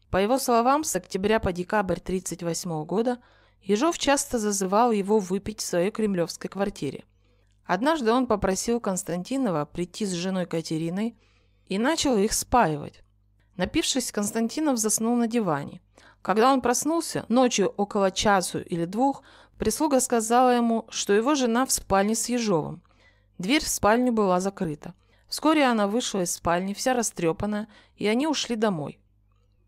По его словам, с октября по декабрь 1938 года Ежов часто зазывал его выпить в своей кремлевской квартире. Однажды он попросил Константинова прийти с женой Катериной – и начал их спаивать. Напившись, Константинов заснул на диване. Когда он проснулся, ночью около часу или двух, прислуга сказала ему, что его жена в спальне с Ежовым. Дверь в спальню была закрыта. Вскоре она вышла из спальни, вся растрепанная, и они ушли домой.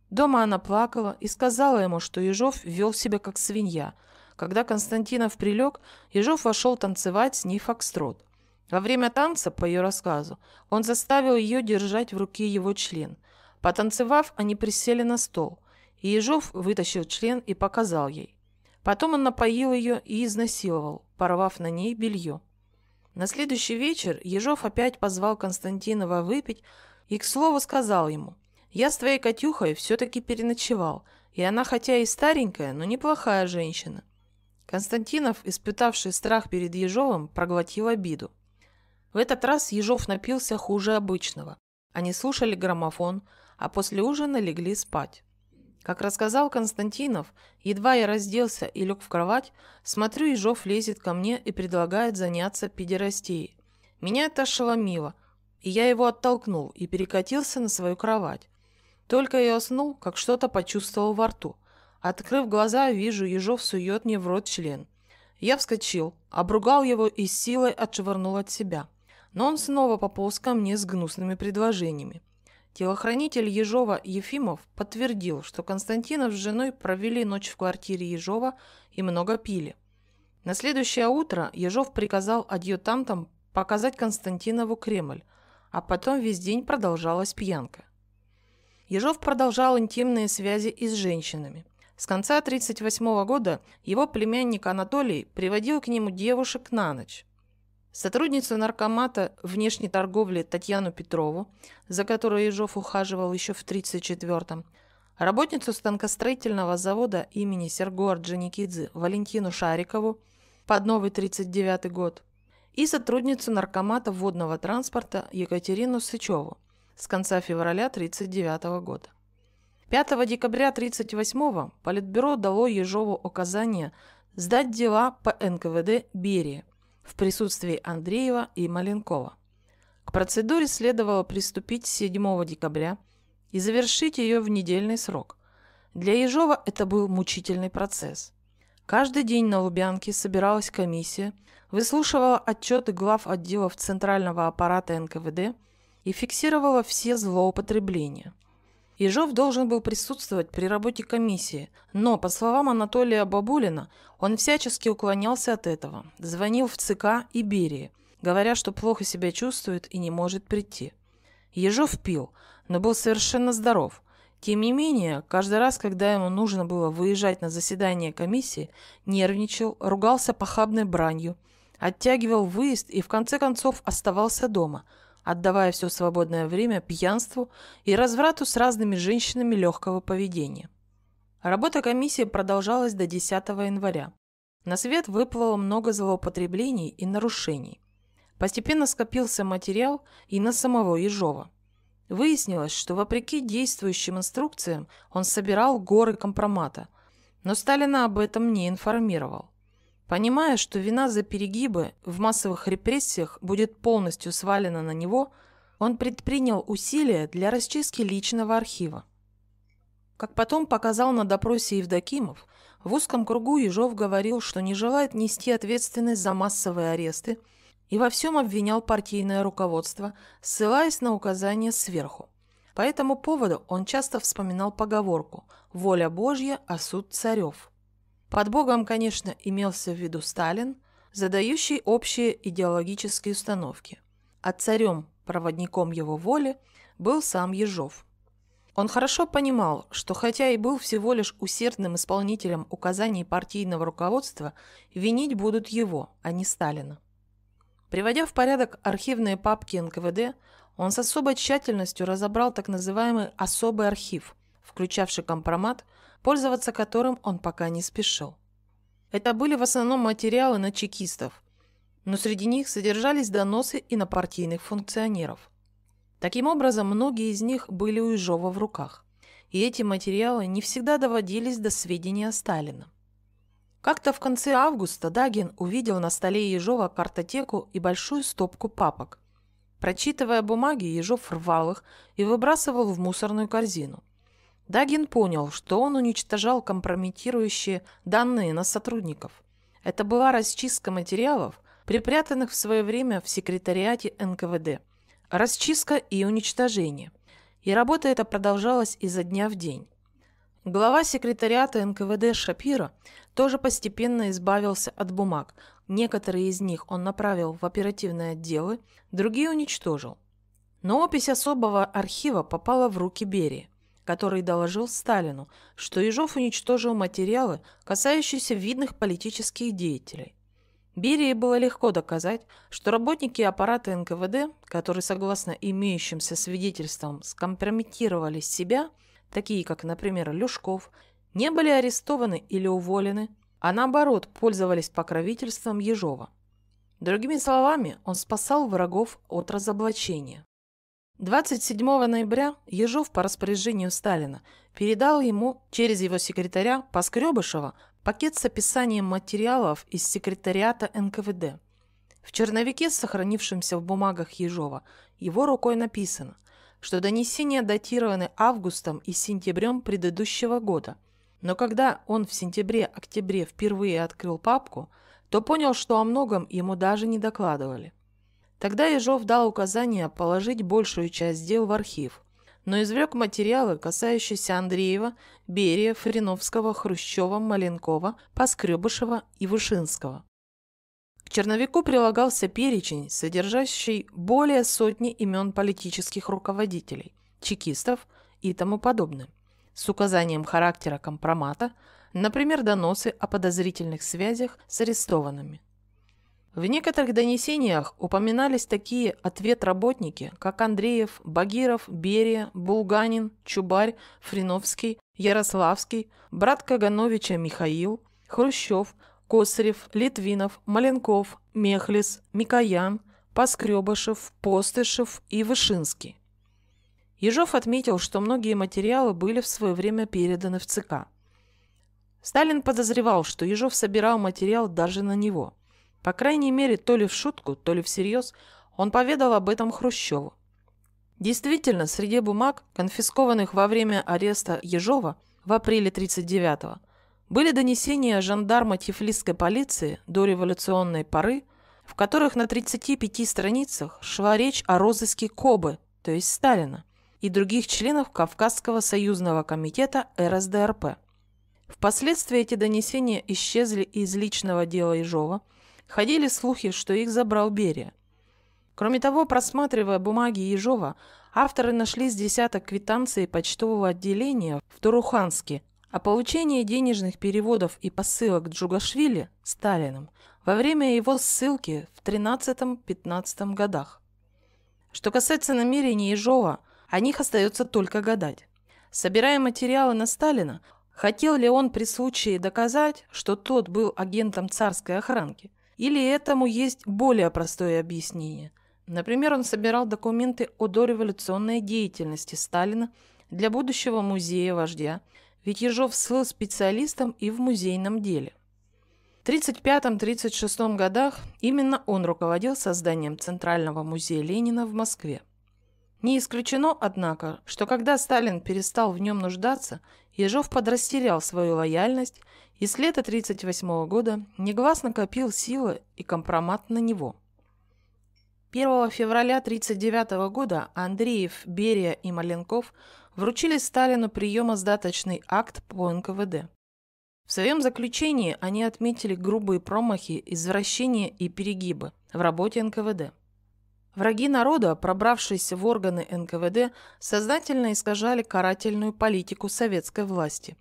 Дома она плакала и сказала ему, что Ежов вел себя как свинья. Когда Константинов прилег, Ежов вошел танцевать с ней фокстрот – во время танца, по ее рассказу, он заставил ее держать в руке его член. Потанцевав, они присели на стол, и Ежов вытащил член и показал ей. Потом он напоил ее и изнасиловал, порвав на ней белье. На следующий вечер Ежов опять позвал Константинова выпить и, к слову, сказал ему, «Я с твоей Катюхой все-таки переночевал, и она хотя и старенькая, но неплохая женщина». Константинов, испытавший страх перед Ежовым, проглотил обиду. В этот раз Ежов напился хуже обычного. Они слушали граммофон, а после ужина легли спать. Как рассказал Константинов, едва я разделся и лег в кровать, смотрю, Ежов лезет ко мне и предлагает заняться педерастией. Меня это ошеломило, и я его оттолкнул и перекатился на свою кровать. Только я уснул, как что-то почувствовал во рту. Открыв глаза, вижу, Ежов сует мне в рот член. Я вскочил, обругал его и силой отшвырнул от себя – но он снова пополз ко мне с гнусными предложениями. Телохранитель Ежова Ефимов подтвердил, что Константинов с женой провели ночь в квартире Ежова и много пили. На следующее утро Ежов приказал адъютантам показать Константинову Кремль, а потом весь день продолжалась пьянка. Ежов продолжал интимные связи и с женщинами. С конца 1938 года его племянник Анатолий приводил к нему девушек на ночь. Сотрудницу наркомата внешней торговли Татьяну Петрову, за которую Ежов ухаживал еще в 1934-м, работницу станкостроительного завода имени Серго Орджоникидзе Валентину Шарикову под новый 1939 год и сотрудницу наркомата водного транспорта Екатерину Сычеву с конца февраля 1939 года. 5 декабря 1938 Политбюро дало Ежову указание сдать дела по НКВД Берии – в присутствии Андреева и Маленкова. К процедуре следовало приступить 7 декабря и завершить ее в недельный срок. Для Ежова это был мучительный процесс. Каждый день на Лубянке собиралась комиссия, выслушивала отчеты глав отделов Центрального аппарата НКВД и фиксировала все злоупотребления. Ежов должен был присутствовать при работе комиссии, но, по словам Анатолия Бабулина, он всячески уклонялся от этого, звонил в ЦК и Берии, говоря, что плохо себя чувствует и не может прийти. Ежов пил, но был совершенно здоров. Тем не менее, каждый раз, когда ему нужно было выезжать на заседание комиссии, нервничал, ругался похабной бранью, оттягивал выезд и в конце концов оставался дома – отдавая все свободное время пьянству и разврату с разными женщинами легкого поведения. Работа комиссии продолжалась до 10 января. На свет выплыло много злоупотреблений и нарушений. Постепенно скопился материал и на самого Ежова. Выяснилось, что вопреки действующим инструкциям он собирал горы компромата, но Сталина об этом не информировал. Понимая, что вина за перегибы в массовых репрессиях будет полностью свалена на него, он предпринял усилия для расчистки личного архива. Как потом показал на допросе Евдокимов, в узком кругу Ежов говорил, что не желает нести ответственность за массовые аресты и во всем обвинял партийное руководство, ссылаясь на указания сверху. По этому поводу он часто вспоминал поговорку «Воля Божья, а суд царев». Под Богом, конечно, имелся в виду Сталин, задающий общие идеологические установки. А царем, проводником его воли, был сам Ежов. Он хорошо понимал, что хотя и был всего лишь усердным исполнителем указаний партийного руководства, винить будут его, а не Сталина. Приводя в порядок архивные папки НКВД, он с особой тщательностью разобрал так называемый «особый архив», включавший компромат – пользоваться которым он пока не спешил. Это были в основном материалы на чекистов, но среди них содержались доносы и на партийных функционеров. Таким образом, многие из них были у Ижова в руках, и эти материалы не всегда доводились до сведения Сталина. Как-то в конце августа Дагин увидел на столе Ежова картотеку и большую стопку папок. Прочитывая бумаги, Ежов рвал их и выбрасывал в мусорную корзину. Дагин понял, что он уничтожал компрометирующие данные на сотрудников. Это была расчистка материалов, припрятанных в свое время в секретариате НКВД. Расчистка и уничтожение. И работа эта продолжалась изо дня в день. Глава секретариата НКВД Шапира тоже постепенно избавился от бумаг. Некоторые из них он направил в оперативные отделы, другие уничтожил. Но опись особого архива попала в руки Берии который доложил Сталину, что Ежов уничтожил материалы, касающиеся видных политических деятелей. Берии было легко доказать, что работники аппарата НКВД, которые, согласно имеющимся свидетельствам, скомпрометировали себя, такие как, например, Люшков, не были арестованы или уволены, а наоборот пользовались покровительством Ежова. Другими словами, он спасал врагов от разоблачения. 27 ноября Ежов по распоряжению Сталина передал ему через его секретаря Поскребышева пакет с описанием материалов из секретариата НКВД. В черновике, сохранившемся в бумагах Ежова, его рукой написано, что донесения датированы августом и сентябрем предыдущего года. Но когда он в сентябре-октябре впервые открыл папку, то понял, что о многом ему даже не докладывали – Тогда Ежов дал указание положить большую часть дел в архив, но извлек материалы, касающиеся Андреева, Берия, Фриновского, Хрущева, Маленкова, Поскребышева и Вышинского. К черновику прилагался перечень, содержащий более сотни имен политических руководителей, чекистов и тому подобное, с указанием характера компромата, например, доносы о подозрительных связях с арестованными – в некоторых донесениях упоминались такие ответработники, как Андреев, Багиров, Берия, Булганин, Чубарь, Фриновский, Ярославский, брат Кагановича Михаил, Хрущев, Косарев, Литвинов, Маленков, Мехлис, Микоян, Поскребышев, Постышев и Вышинский. Ежов отметил, что многие материалы были в свое время переданы в ЦК. Сталин подозревал, что Ежов собирал материал даже на него – по крайней мере, то ли в шутку, то ли всерьез, он поведал об этом Хрущеву. Действительно, среди бумаг, конфискованных во время ареста Ежова в апреле 1939-го, были донесения жандарма Тифлисской полиции до революционной поры, в которых на 35 страницах шла речь о розыске Кобы, то есть Сталина, и других членов Кавказского союзного комитета РСДРП. Впоследствии эти донесения исчезли из личного дела Ежова, Ходили слухи, что их забрал Берия. Кроме того, просматривая бумаги Ежова, авторы нашли с десяток квитанций почтового отделения в Туруханске о а получении денежных переводов и посылок Джугашвили Сталиным во время его ссылки в 13-15 годах. Что касается намерений Ежова, о них остается только гадать. Собирая материалы на Сталина, хотел ли он при случае доказать, что тот был агентом царской охранки – или этому есть более простое объяснение. Например, он собирал документы о дореволюционной деятельности Сталина для будущего музея вождя, ведь Ежов слыл специалистом и в музейном деле. В 1935-1936 годах именно он руководил созданием Центрального музея Ленина в Москве. Не исключено, однако, что когда Сталин перестал в нем нуждаться, Ежов подрастерял свою лояльность и с лета 1938 года негласно копил силы и компромат на него. 1 февраля 1939 года Андреев, Берия и Маленков вручили Сталину приемо-сдаточный акт по НКВД. В своем заключении они отметили грубые промахи, извращения и перегибы в работе НКВД – Враги народа, пробравшиеся в органы НКВД, сознательно искажали карательную политику советской власти.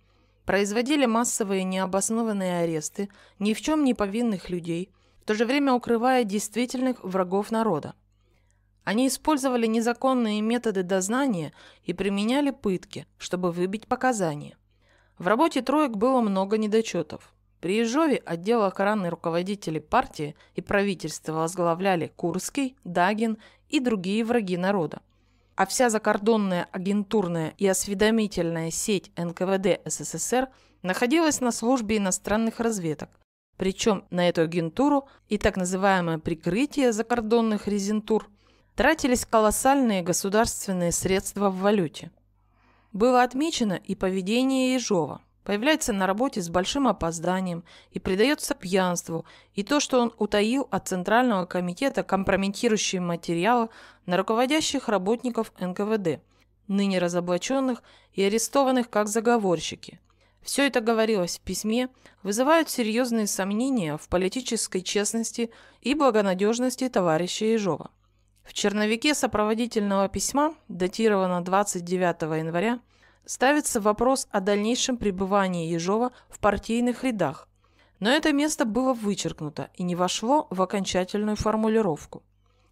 Производили массовые необоснованные аресты ни в чем не повинных людей, в то же время укрывая действительных врагов народа. Они использовали незаконные методы дознания и применяли пытки, чтобы выбить показания. В работе троек было много недочетов. При Ежове отдел охраны руководителей партии и правительства возглавляли Курский, Дагин и другие враги народа. А вся закордонная агентурная и осведомительная сеть НКВД СССР находилась на службе иностранных разведок. Причем на эту агентуру и так называемое прикрытие закордонных резентур тратились колоссальные государственные средства в валюте. Было отмечено и поведение Ежова – Появляется на работе с большим опозданием и предается пьянству, и то, что он утаил от Центрального комитета компрометирующие материалы на руководящих работников НКВД, ныне разоблаченных и арестованных как заговорщики. Все это говорилось в письме, вызывают серьезные сомнения в политической честности и благонадежности товарища Ежова. В черновике сопроводительного письма, датированного 29 января, ставится вопрос о дальнейшем пребывании Ежова в партийных рядах, но это место было вычеркнуто и не вошло в окончательную формулировку.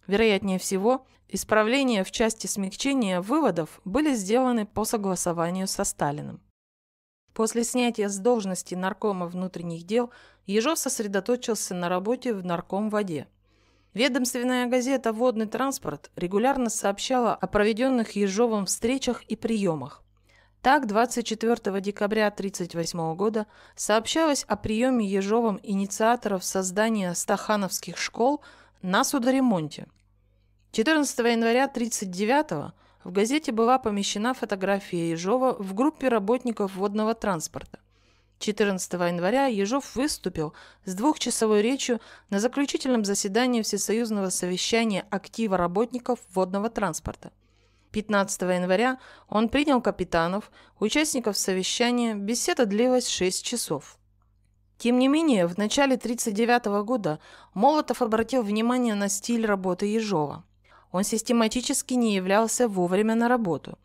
Вероятнее всего, исправления в части смягчения выводов были сделаны по согласованию со Сталиным. После снятия с должности наркома внутренних дел Ежов сосредоточился на работе в наркомводе. Ведомственная газета «Водный транспорт» регулярно сообщала о проведенных Ежовым встречах и приемах. Так, 24 декабря 1938 года сообщалось о приеме Ежовым инициаторов создания стахановских школ на судоремонте. 14 января 1939 в газете была помещена фотография Ежова в группе работников водного транспорта. 14 января Ежов выступил с двухчасовой речью на заключительном заседании Всесоюзного совещания актива работников водного транспорта. 15 января он принял капитанов, участников совещания, беседа длилась 6 часов. Тем не менее, в начале 1939 года Молотов обратил внимание на стиль работы Ежова. Он систематически не являлся вовремя на работу.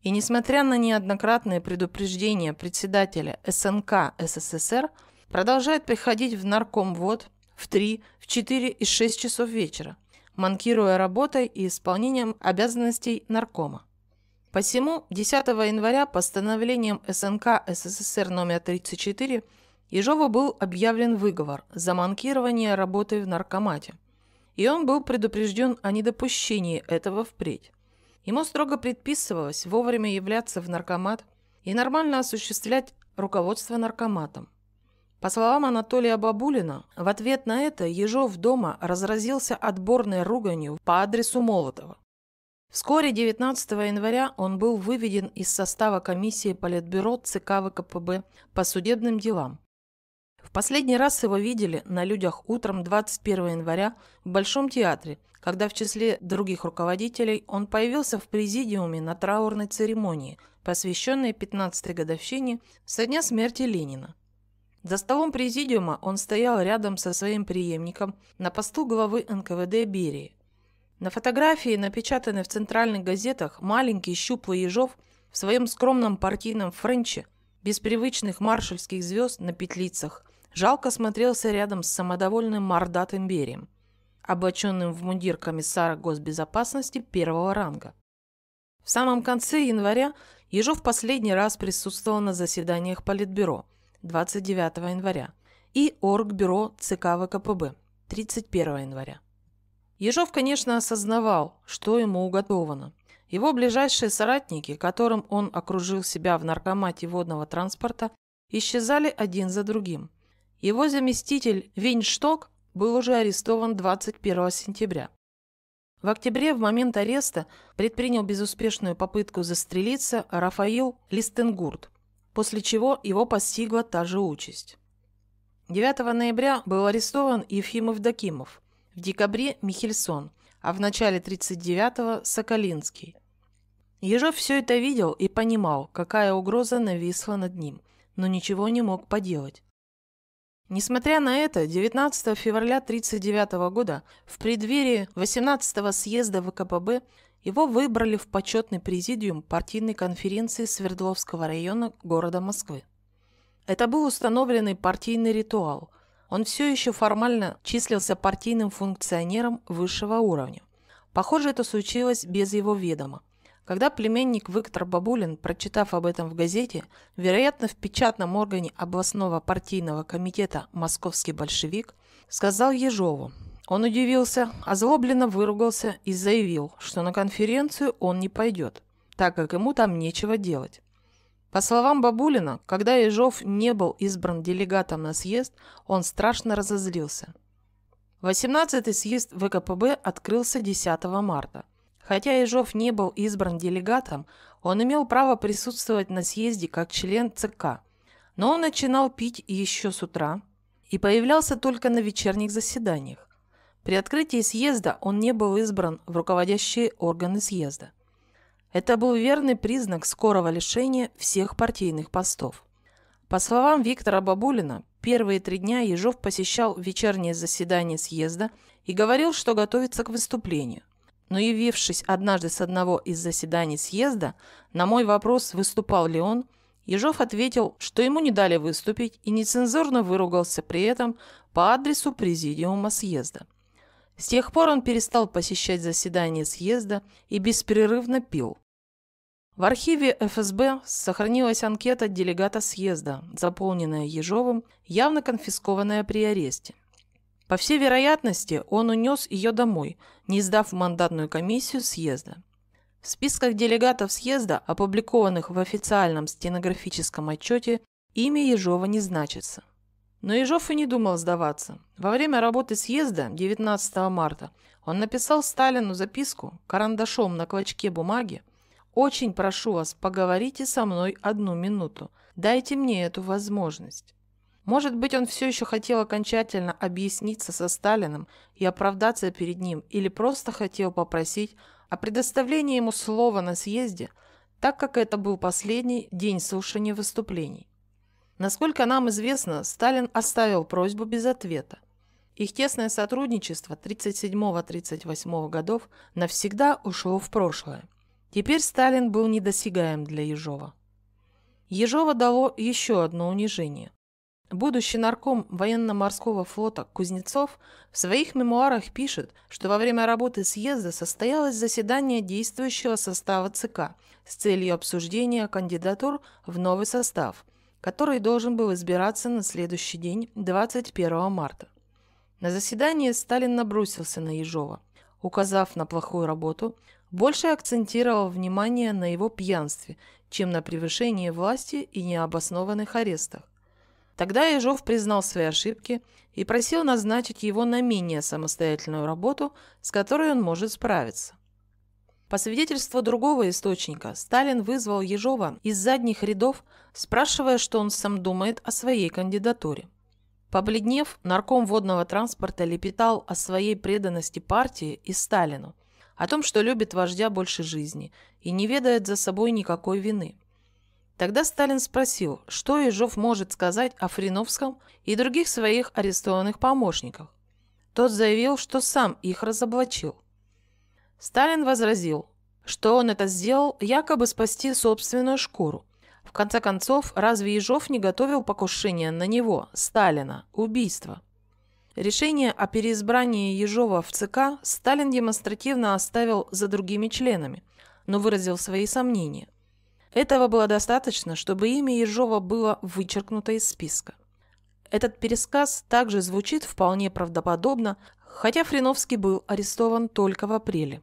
И несмотря на неоднократные предупреждения председателя СНК СССР, продолжает приходить в наркомвод в 3, в 4 и 6 часов вечера манкируя работой и исполнением обязанностей наркома. Посему 10 января постановлением СНК СССР номер 34 Ежову был объявлен выговор за манкирование работы в наркомате, и он был предупрежден о недопущении этого впредь. Ему строго предписывалось вовремя являться в наркомат и нормально осуществлять руководство наркоматом, по словам Анатолия Бабулина, в ответ на это Ежов дома разразился отборной руганью по адресу Молотова. Вскоре, 19 января, он был выведен из состава комиссии Политбюро ЦК ВКПБ по судебным делам. В последний раз его видели на людях утром 21 января в Большом театре, когда в числе других руководителей он появился в президиуме на траурной церемонии, посвященной 15-й годовщине со дня смерти Ленина. За столом президиума он стоял рядом со своим преемником на посту главы НКВД Берии. На фотографии, напечатанной в центральных газетах, маленький щуплый Ежов в своем скромном партийном френче, без привычных маршальских звезд на петлицах, жалко смотрелся рядом с самодовольным мордатым Берием, облаченным в мундир комиссара госбезопасности первого ранга. В самом конце января Ежов последний раз присутствовал на заседаниях Политбюро – 29 января и Оргбюро ЦК ВКПБ 31 января. Ежов, конечно, осознавал, что ему уготовано. Его ближайшие соратники, которым он окружил себя в наркомате водного транспорта, исчезали один за другим. Его заместитель Виншток был уже арестован 21 сентября. В октябре в момент ареста предпринял безуспешную попытку застрелиться Рафаил Листенгурт, после чего его постигла та же участь. 9 ноября был арестован Ефимов Дакимов, в декабре – Михельсон, а в начале 39-го – Соколинский. Ежов все это видел и понимал, какая угроза нависла над ним, но ничего не мог поделать. Несмотря на это, 19 февраля 1939 года в преддверии 18-го съезда ВКПБ его выбрали в почетный президиум партийной конференции Свердловского района города Москвы. Это был установленный партийный ритуал. Он все еще формально числился партийным функционером высшего уровня. Похоже, это случилось без его ведома. Когда племенник Виктор Бабулин, прочитав об этом в газете, вероятно, в печатном органе областного партийного комитета «Московский большевик», сказал Ежову, он удивился, озлобленно выругался и заявил, что на конференцию он не пойдет, так как ему там нечего делать. По словам Бабулина, когда Ежов не был избран делегатом на съезд, он страшно разозлился. 18-й съезд ВКПБ открылся 10 марта. Хотя Ежов не был избран делегатом, он имел право присутствовать на съезде как член ЦК. Но он начинал пить еще с утра и появлялся только на вечерних заседаниях. При открытии съезда он не был избран в руководящие органы съезда. Это был верный признак скорого лишения всех партийных постов. По словам Виктора Бабулина, первые три дня Ежов посещал вечернее заседание съезда и говорил, что готовится к выступлению. Но явившись однажды с одного из заседаний съезда, на мой вопрос, выступал ли он, Ежов ответил, что ему не дали выступить и нецензурно выругался при этом по адресу президиума съезда – с тех пор он перестал посещать заседания съезда и беспрерывно пил. В архиве ФСБ сохранилась анкета делегата съезда, заполненная Ежовым, явно конфискованная при аресте. По всей вероятности, он унес ее домой, не сдав мандатную комиссию съезда. В списках делегатов съезда, опубликованных в официальном стенографическом отчете, имя Ежова не значится. Но Ежов и не думал сдаваться. Во время работы съезда 19 марта он написал Сталину записку карандашом на клочке бумаги «Очень прошу вас, поговорите со мной одну минуту. Дайте мне эту возможность». Может быть, он все еще хотел окончательно объясниться со Сталиным и оправдаться перед ним, или просто хотел попросить о предоставлении ему слова на съезде, так как это был последний день слушания выступлений. Насколько нам известно, Сталин оставил просьбу без ответа. Их тесное сотрудничество 37-38 годов навсегда ушло в прошлое. Теперь Сталин был недосягаем для Ежова. Ежова дало еще одно унижение. Будущий нарком военно-морского флота Кузнецов в своих мемуарах пишет, что во время работы съезда состоялось заседание действующего состава ЦК с целью обсуждения кандидатур в новый состав – который должен был избираться на следующий день, 21 марта. На заседании Сталин набросился на Ежова, указав на плохую работу, больше акцентировал внимание на его пьянстве, чем на превышении власти и необоснованных арестах. Тогда Ежов признал свои ошибки и просил назначить его на менее самостоятельную работу, с которой он может справиться. По свидетельству другого источника, Сталин вызвал Ежова из задних рядов, спрашивая, что он сам думает о своей кандидатуре. Побледнев, нарком водного транспорта лепетал о своей преданности партии и Сталину, о том, что любит вождя больше жизни и не ведает за собой никакой вины. Тогда Сталин спросил, что Ежов может сказать о Фриновском и других своих арестованных помощниках. Тот заявил, что сам их разоблачил. Сталин возразил, что он это сделал якобы спасти собственную шкуру. В конце концов, разве Ежов не готовил покушение на него, Сталина, убийство? Решение о переизбрании Ежова в ЦК Сталин демонстративно оставил за другими членами, но выразил свои сомнения. Этого было достаточно, чтобы имя Ежова было вычеркнуто из списка. Этот пересказ также звучит вполне правдоподобно, хотя Фриновский был арестован только в апреле.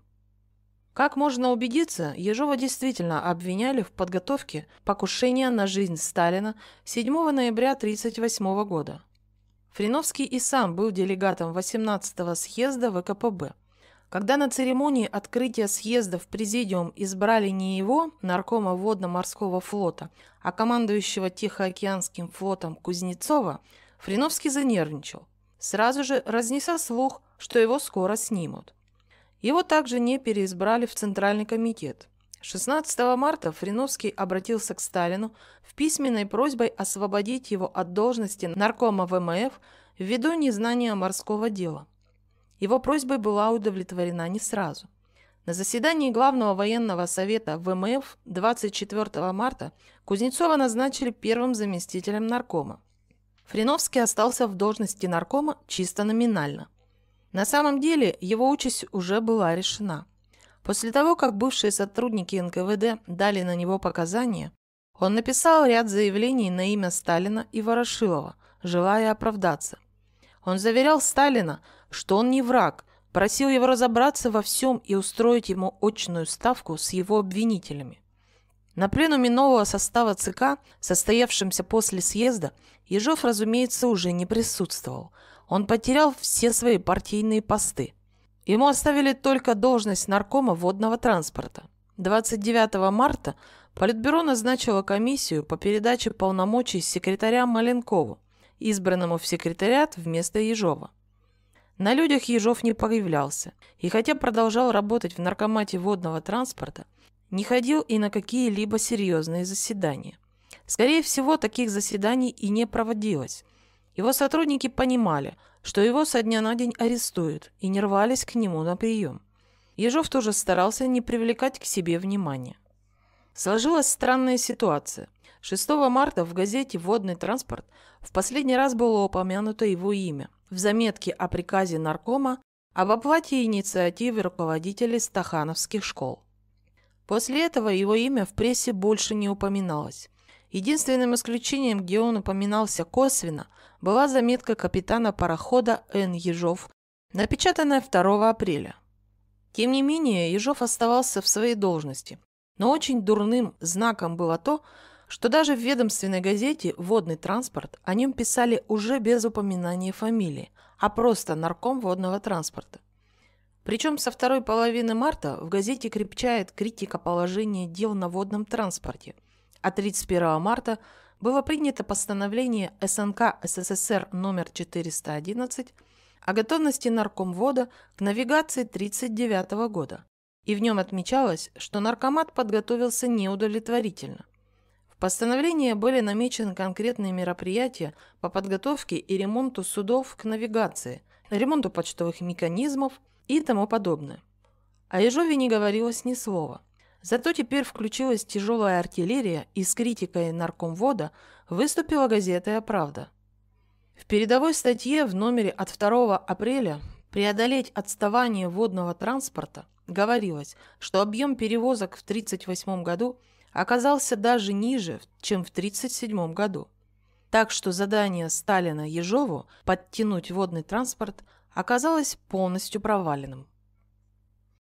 Как можно убедиться, Ежова действительно обвиняли в подготовке покушения на жизнь Сталина 7 ноября 1938 года. Фриновский и сам был делегатом 18-го съезда ВКПБ. Когда на церемонии открытия съезда в президиум избрали не его, наркома водно-морского флота, а командующего Тихоокеанским флотом Кузнецова, Фриновский занервничал. Сразу же разнеся слух, что его скоро снимут. Его также не переизбрали в Центральный комитет. 16 марта Фриновский обратился к Сталину в письменной просьбой освободить его от должности наркома ВМФ ввиду незнания морского дела. Его просьба была удовлетворена не сразу. На заседании Главного военного совета ВМФ 24 марта Кузнецова назначили первым заместителем наркома. Фриновский остался в должности наркома чисто номинально – на самом деле его участь уже была решена. После того, как бывшие сотрудники НКВД дали на него показания, он написал ряд заявлений на имя Сталина и Ворошилова, желая оправдаться. Он заверял Сталина, что он не враг, просил его разобраться во всем и устроить ему очную ставку с его обвинителями. На пленуме нового состава ЦК, состоявшемся после съезда, Ежов, разумеется, уже не присутствовал. Он потерял все свои партийные посты. Ему оставили только должность наркома водного транспорта. 29 марта Политбюро назначило комиссию по передаче полномочий секретаря Маленкову, избранному в секретариат вместо Ежова. На людях Ежов не появлялся, и хотя продолжал работать в наркомате водного транспорта, не ходил и на какие-либо серьезные заседания. Скорее всего, таких заседаний и не проводилось, его сотрудники понимали, что его со дня на день арестуют и не рвались к нему на прием. Ежов тоже старался не привлекать к себе внимания. Сложилась странная ситуация. 6 марта в газете «Водный транспорт» в последний раз было упомянуто его имя. В заметке о приказе наркома об оплате инициативы руководителей стахановских школ. После этого его имя в прессе больше не упоминалось. Единственным исключением, где он упоминался косвенно – была заметка капитана парохода Н. Ежов, напечатанная 2 апреля. Тем не менее, Ежов оставался в своей должности, но очень дурным знаком было то, что даже в ведомственной газете «Водный транспорт» о нем писали уже без упоминания фамилии, а просто нарком водного транспорта. Причем со второй половины марта в газете крепчает критика положения дел на водном транспорте, а 31 марта было принято постановление СНК СССР номер 411 о готовности наркомвода к навигации 1939 года, и в нем отмечалось, что наркомат подготовился неудовлетворительно. В постановлении были намечены конкретные мероприятия по подготовке и ремонту судов к навигации, ремонту почтовых механизмов и тому подобное. О Ежове не говорилось ни слова – Зато теперь включилась тяжелая артиллерия и с критикой наркомвода выступила газета «Я правда». В передовой статье в номере от 2 апреля «Преодолеть отставание водного транспорта» говорилось, что объем перевозок в 1938 году оказался даже ниже, чем в 1937 году. Так что задание Сталина Ежову подтянуть водный транспорт оказалось полностью проваленным.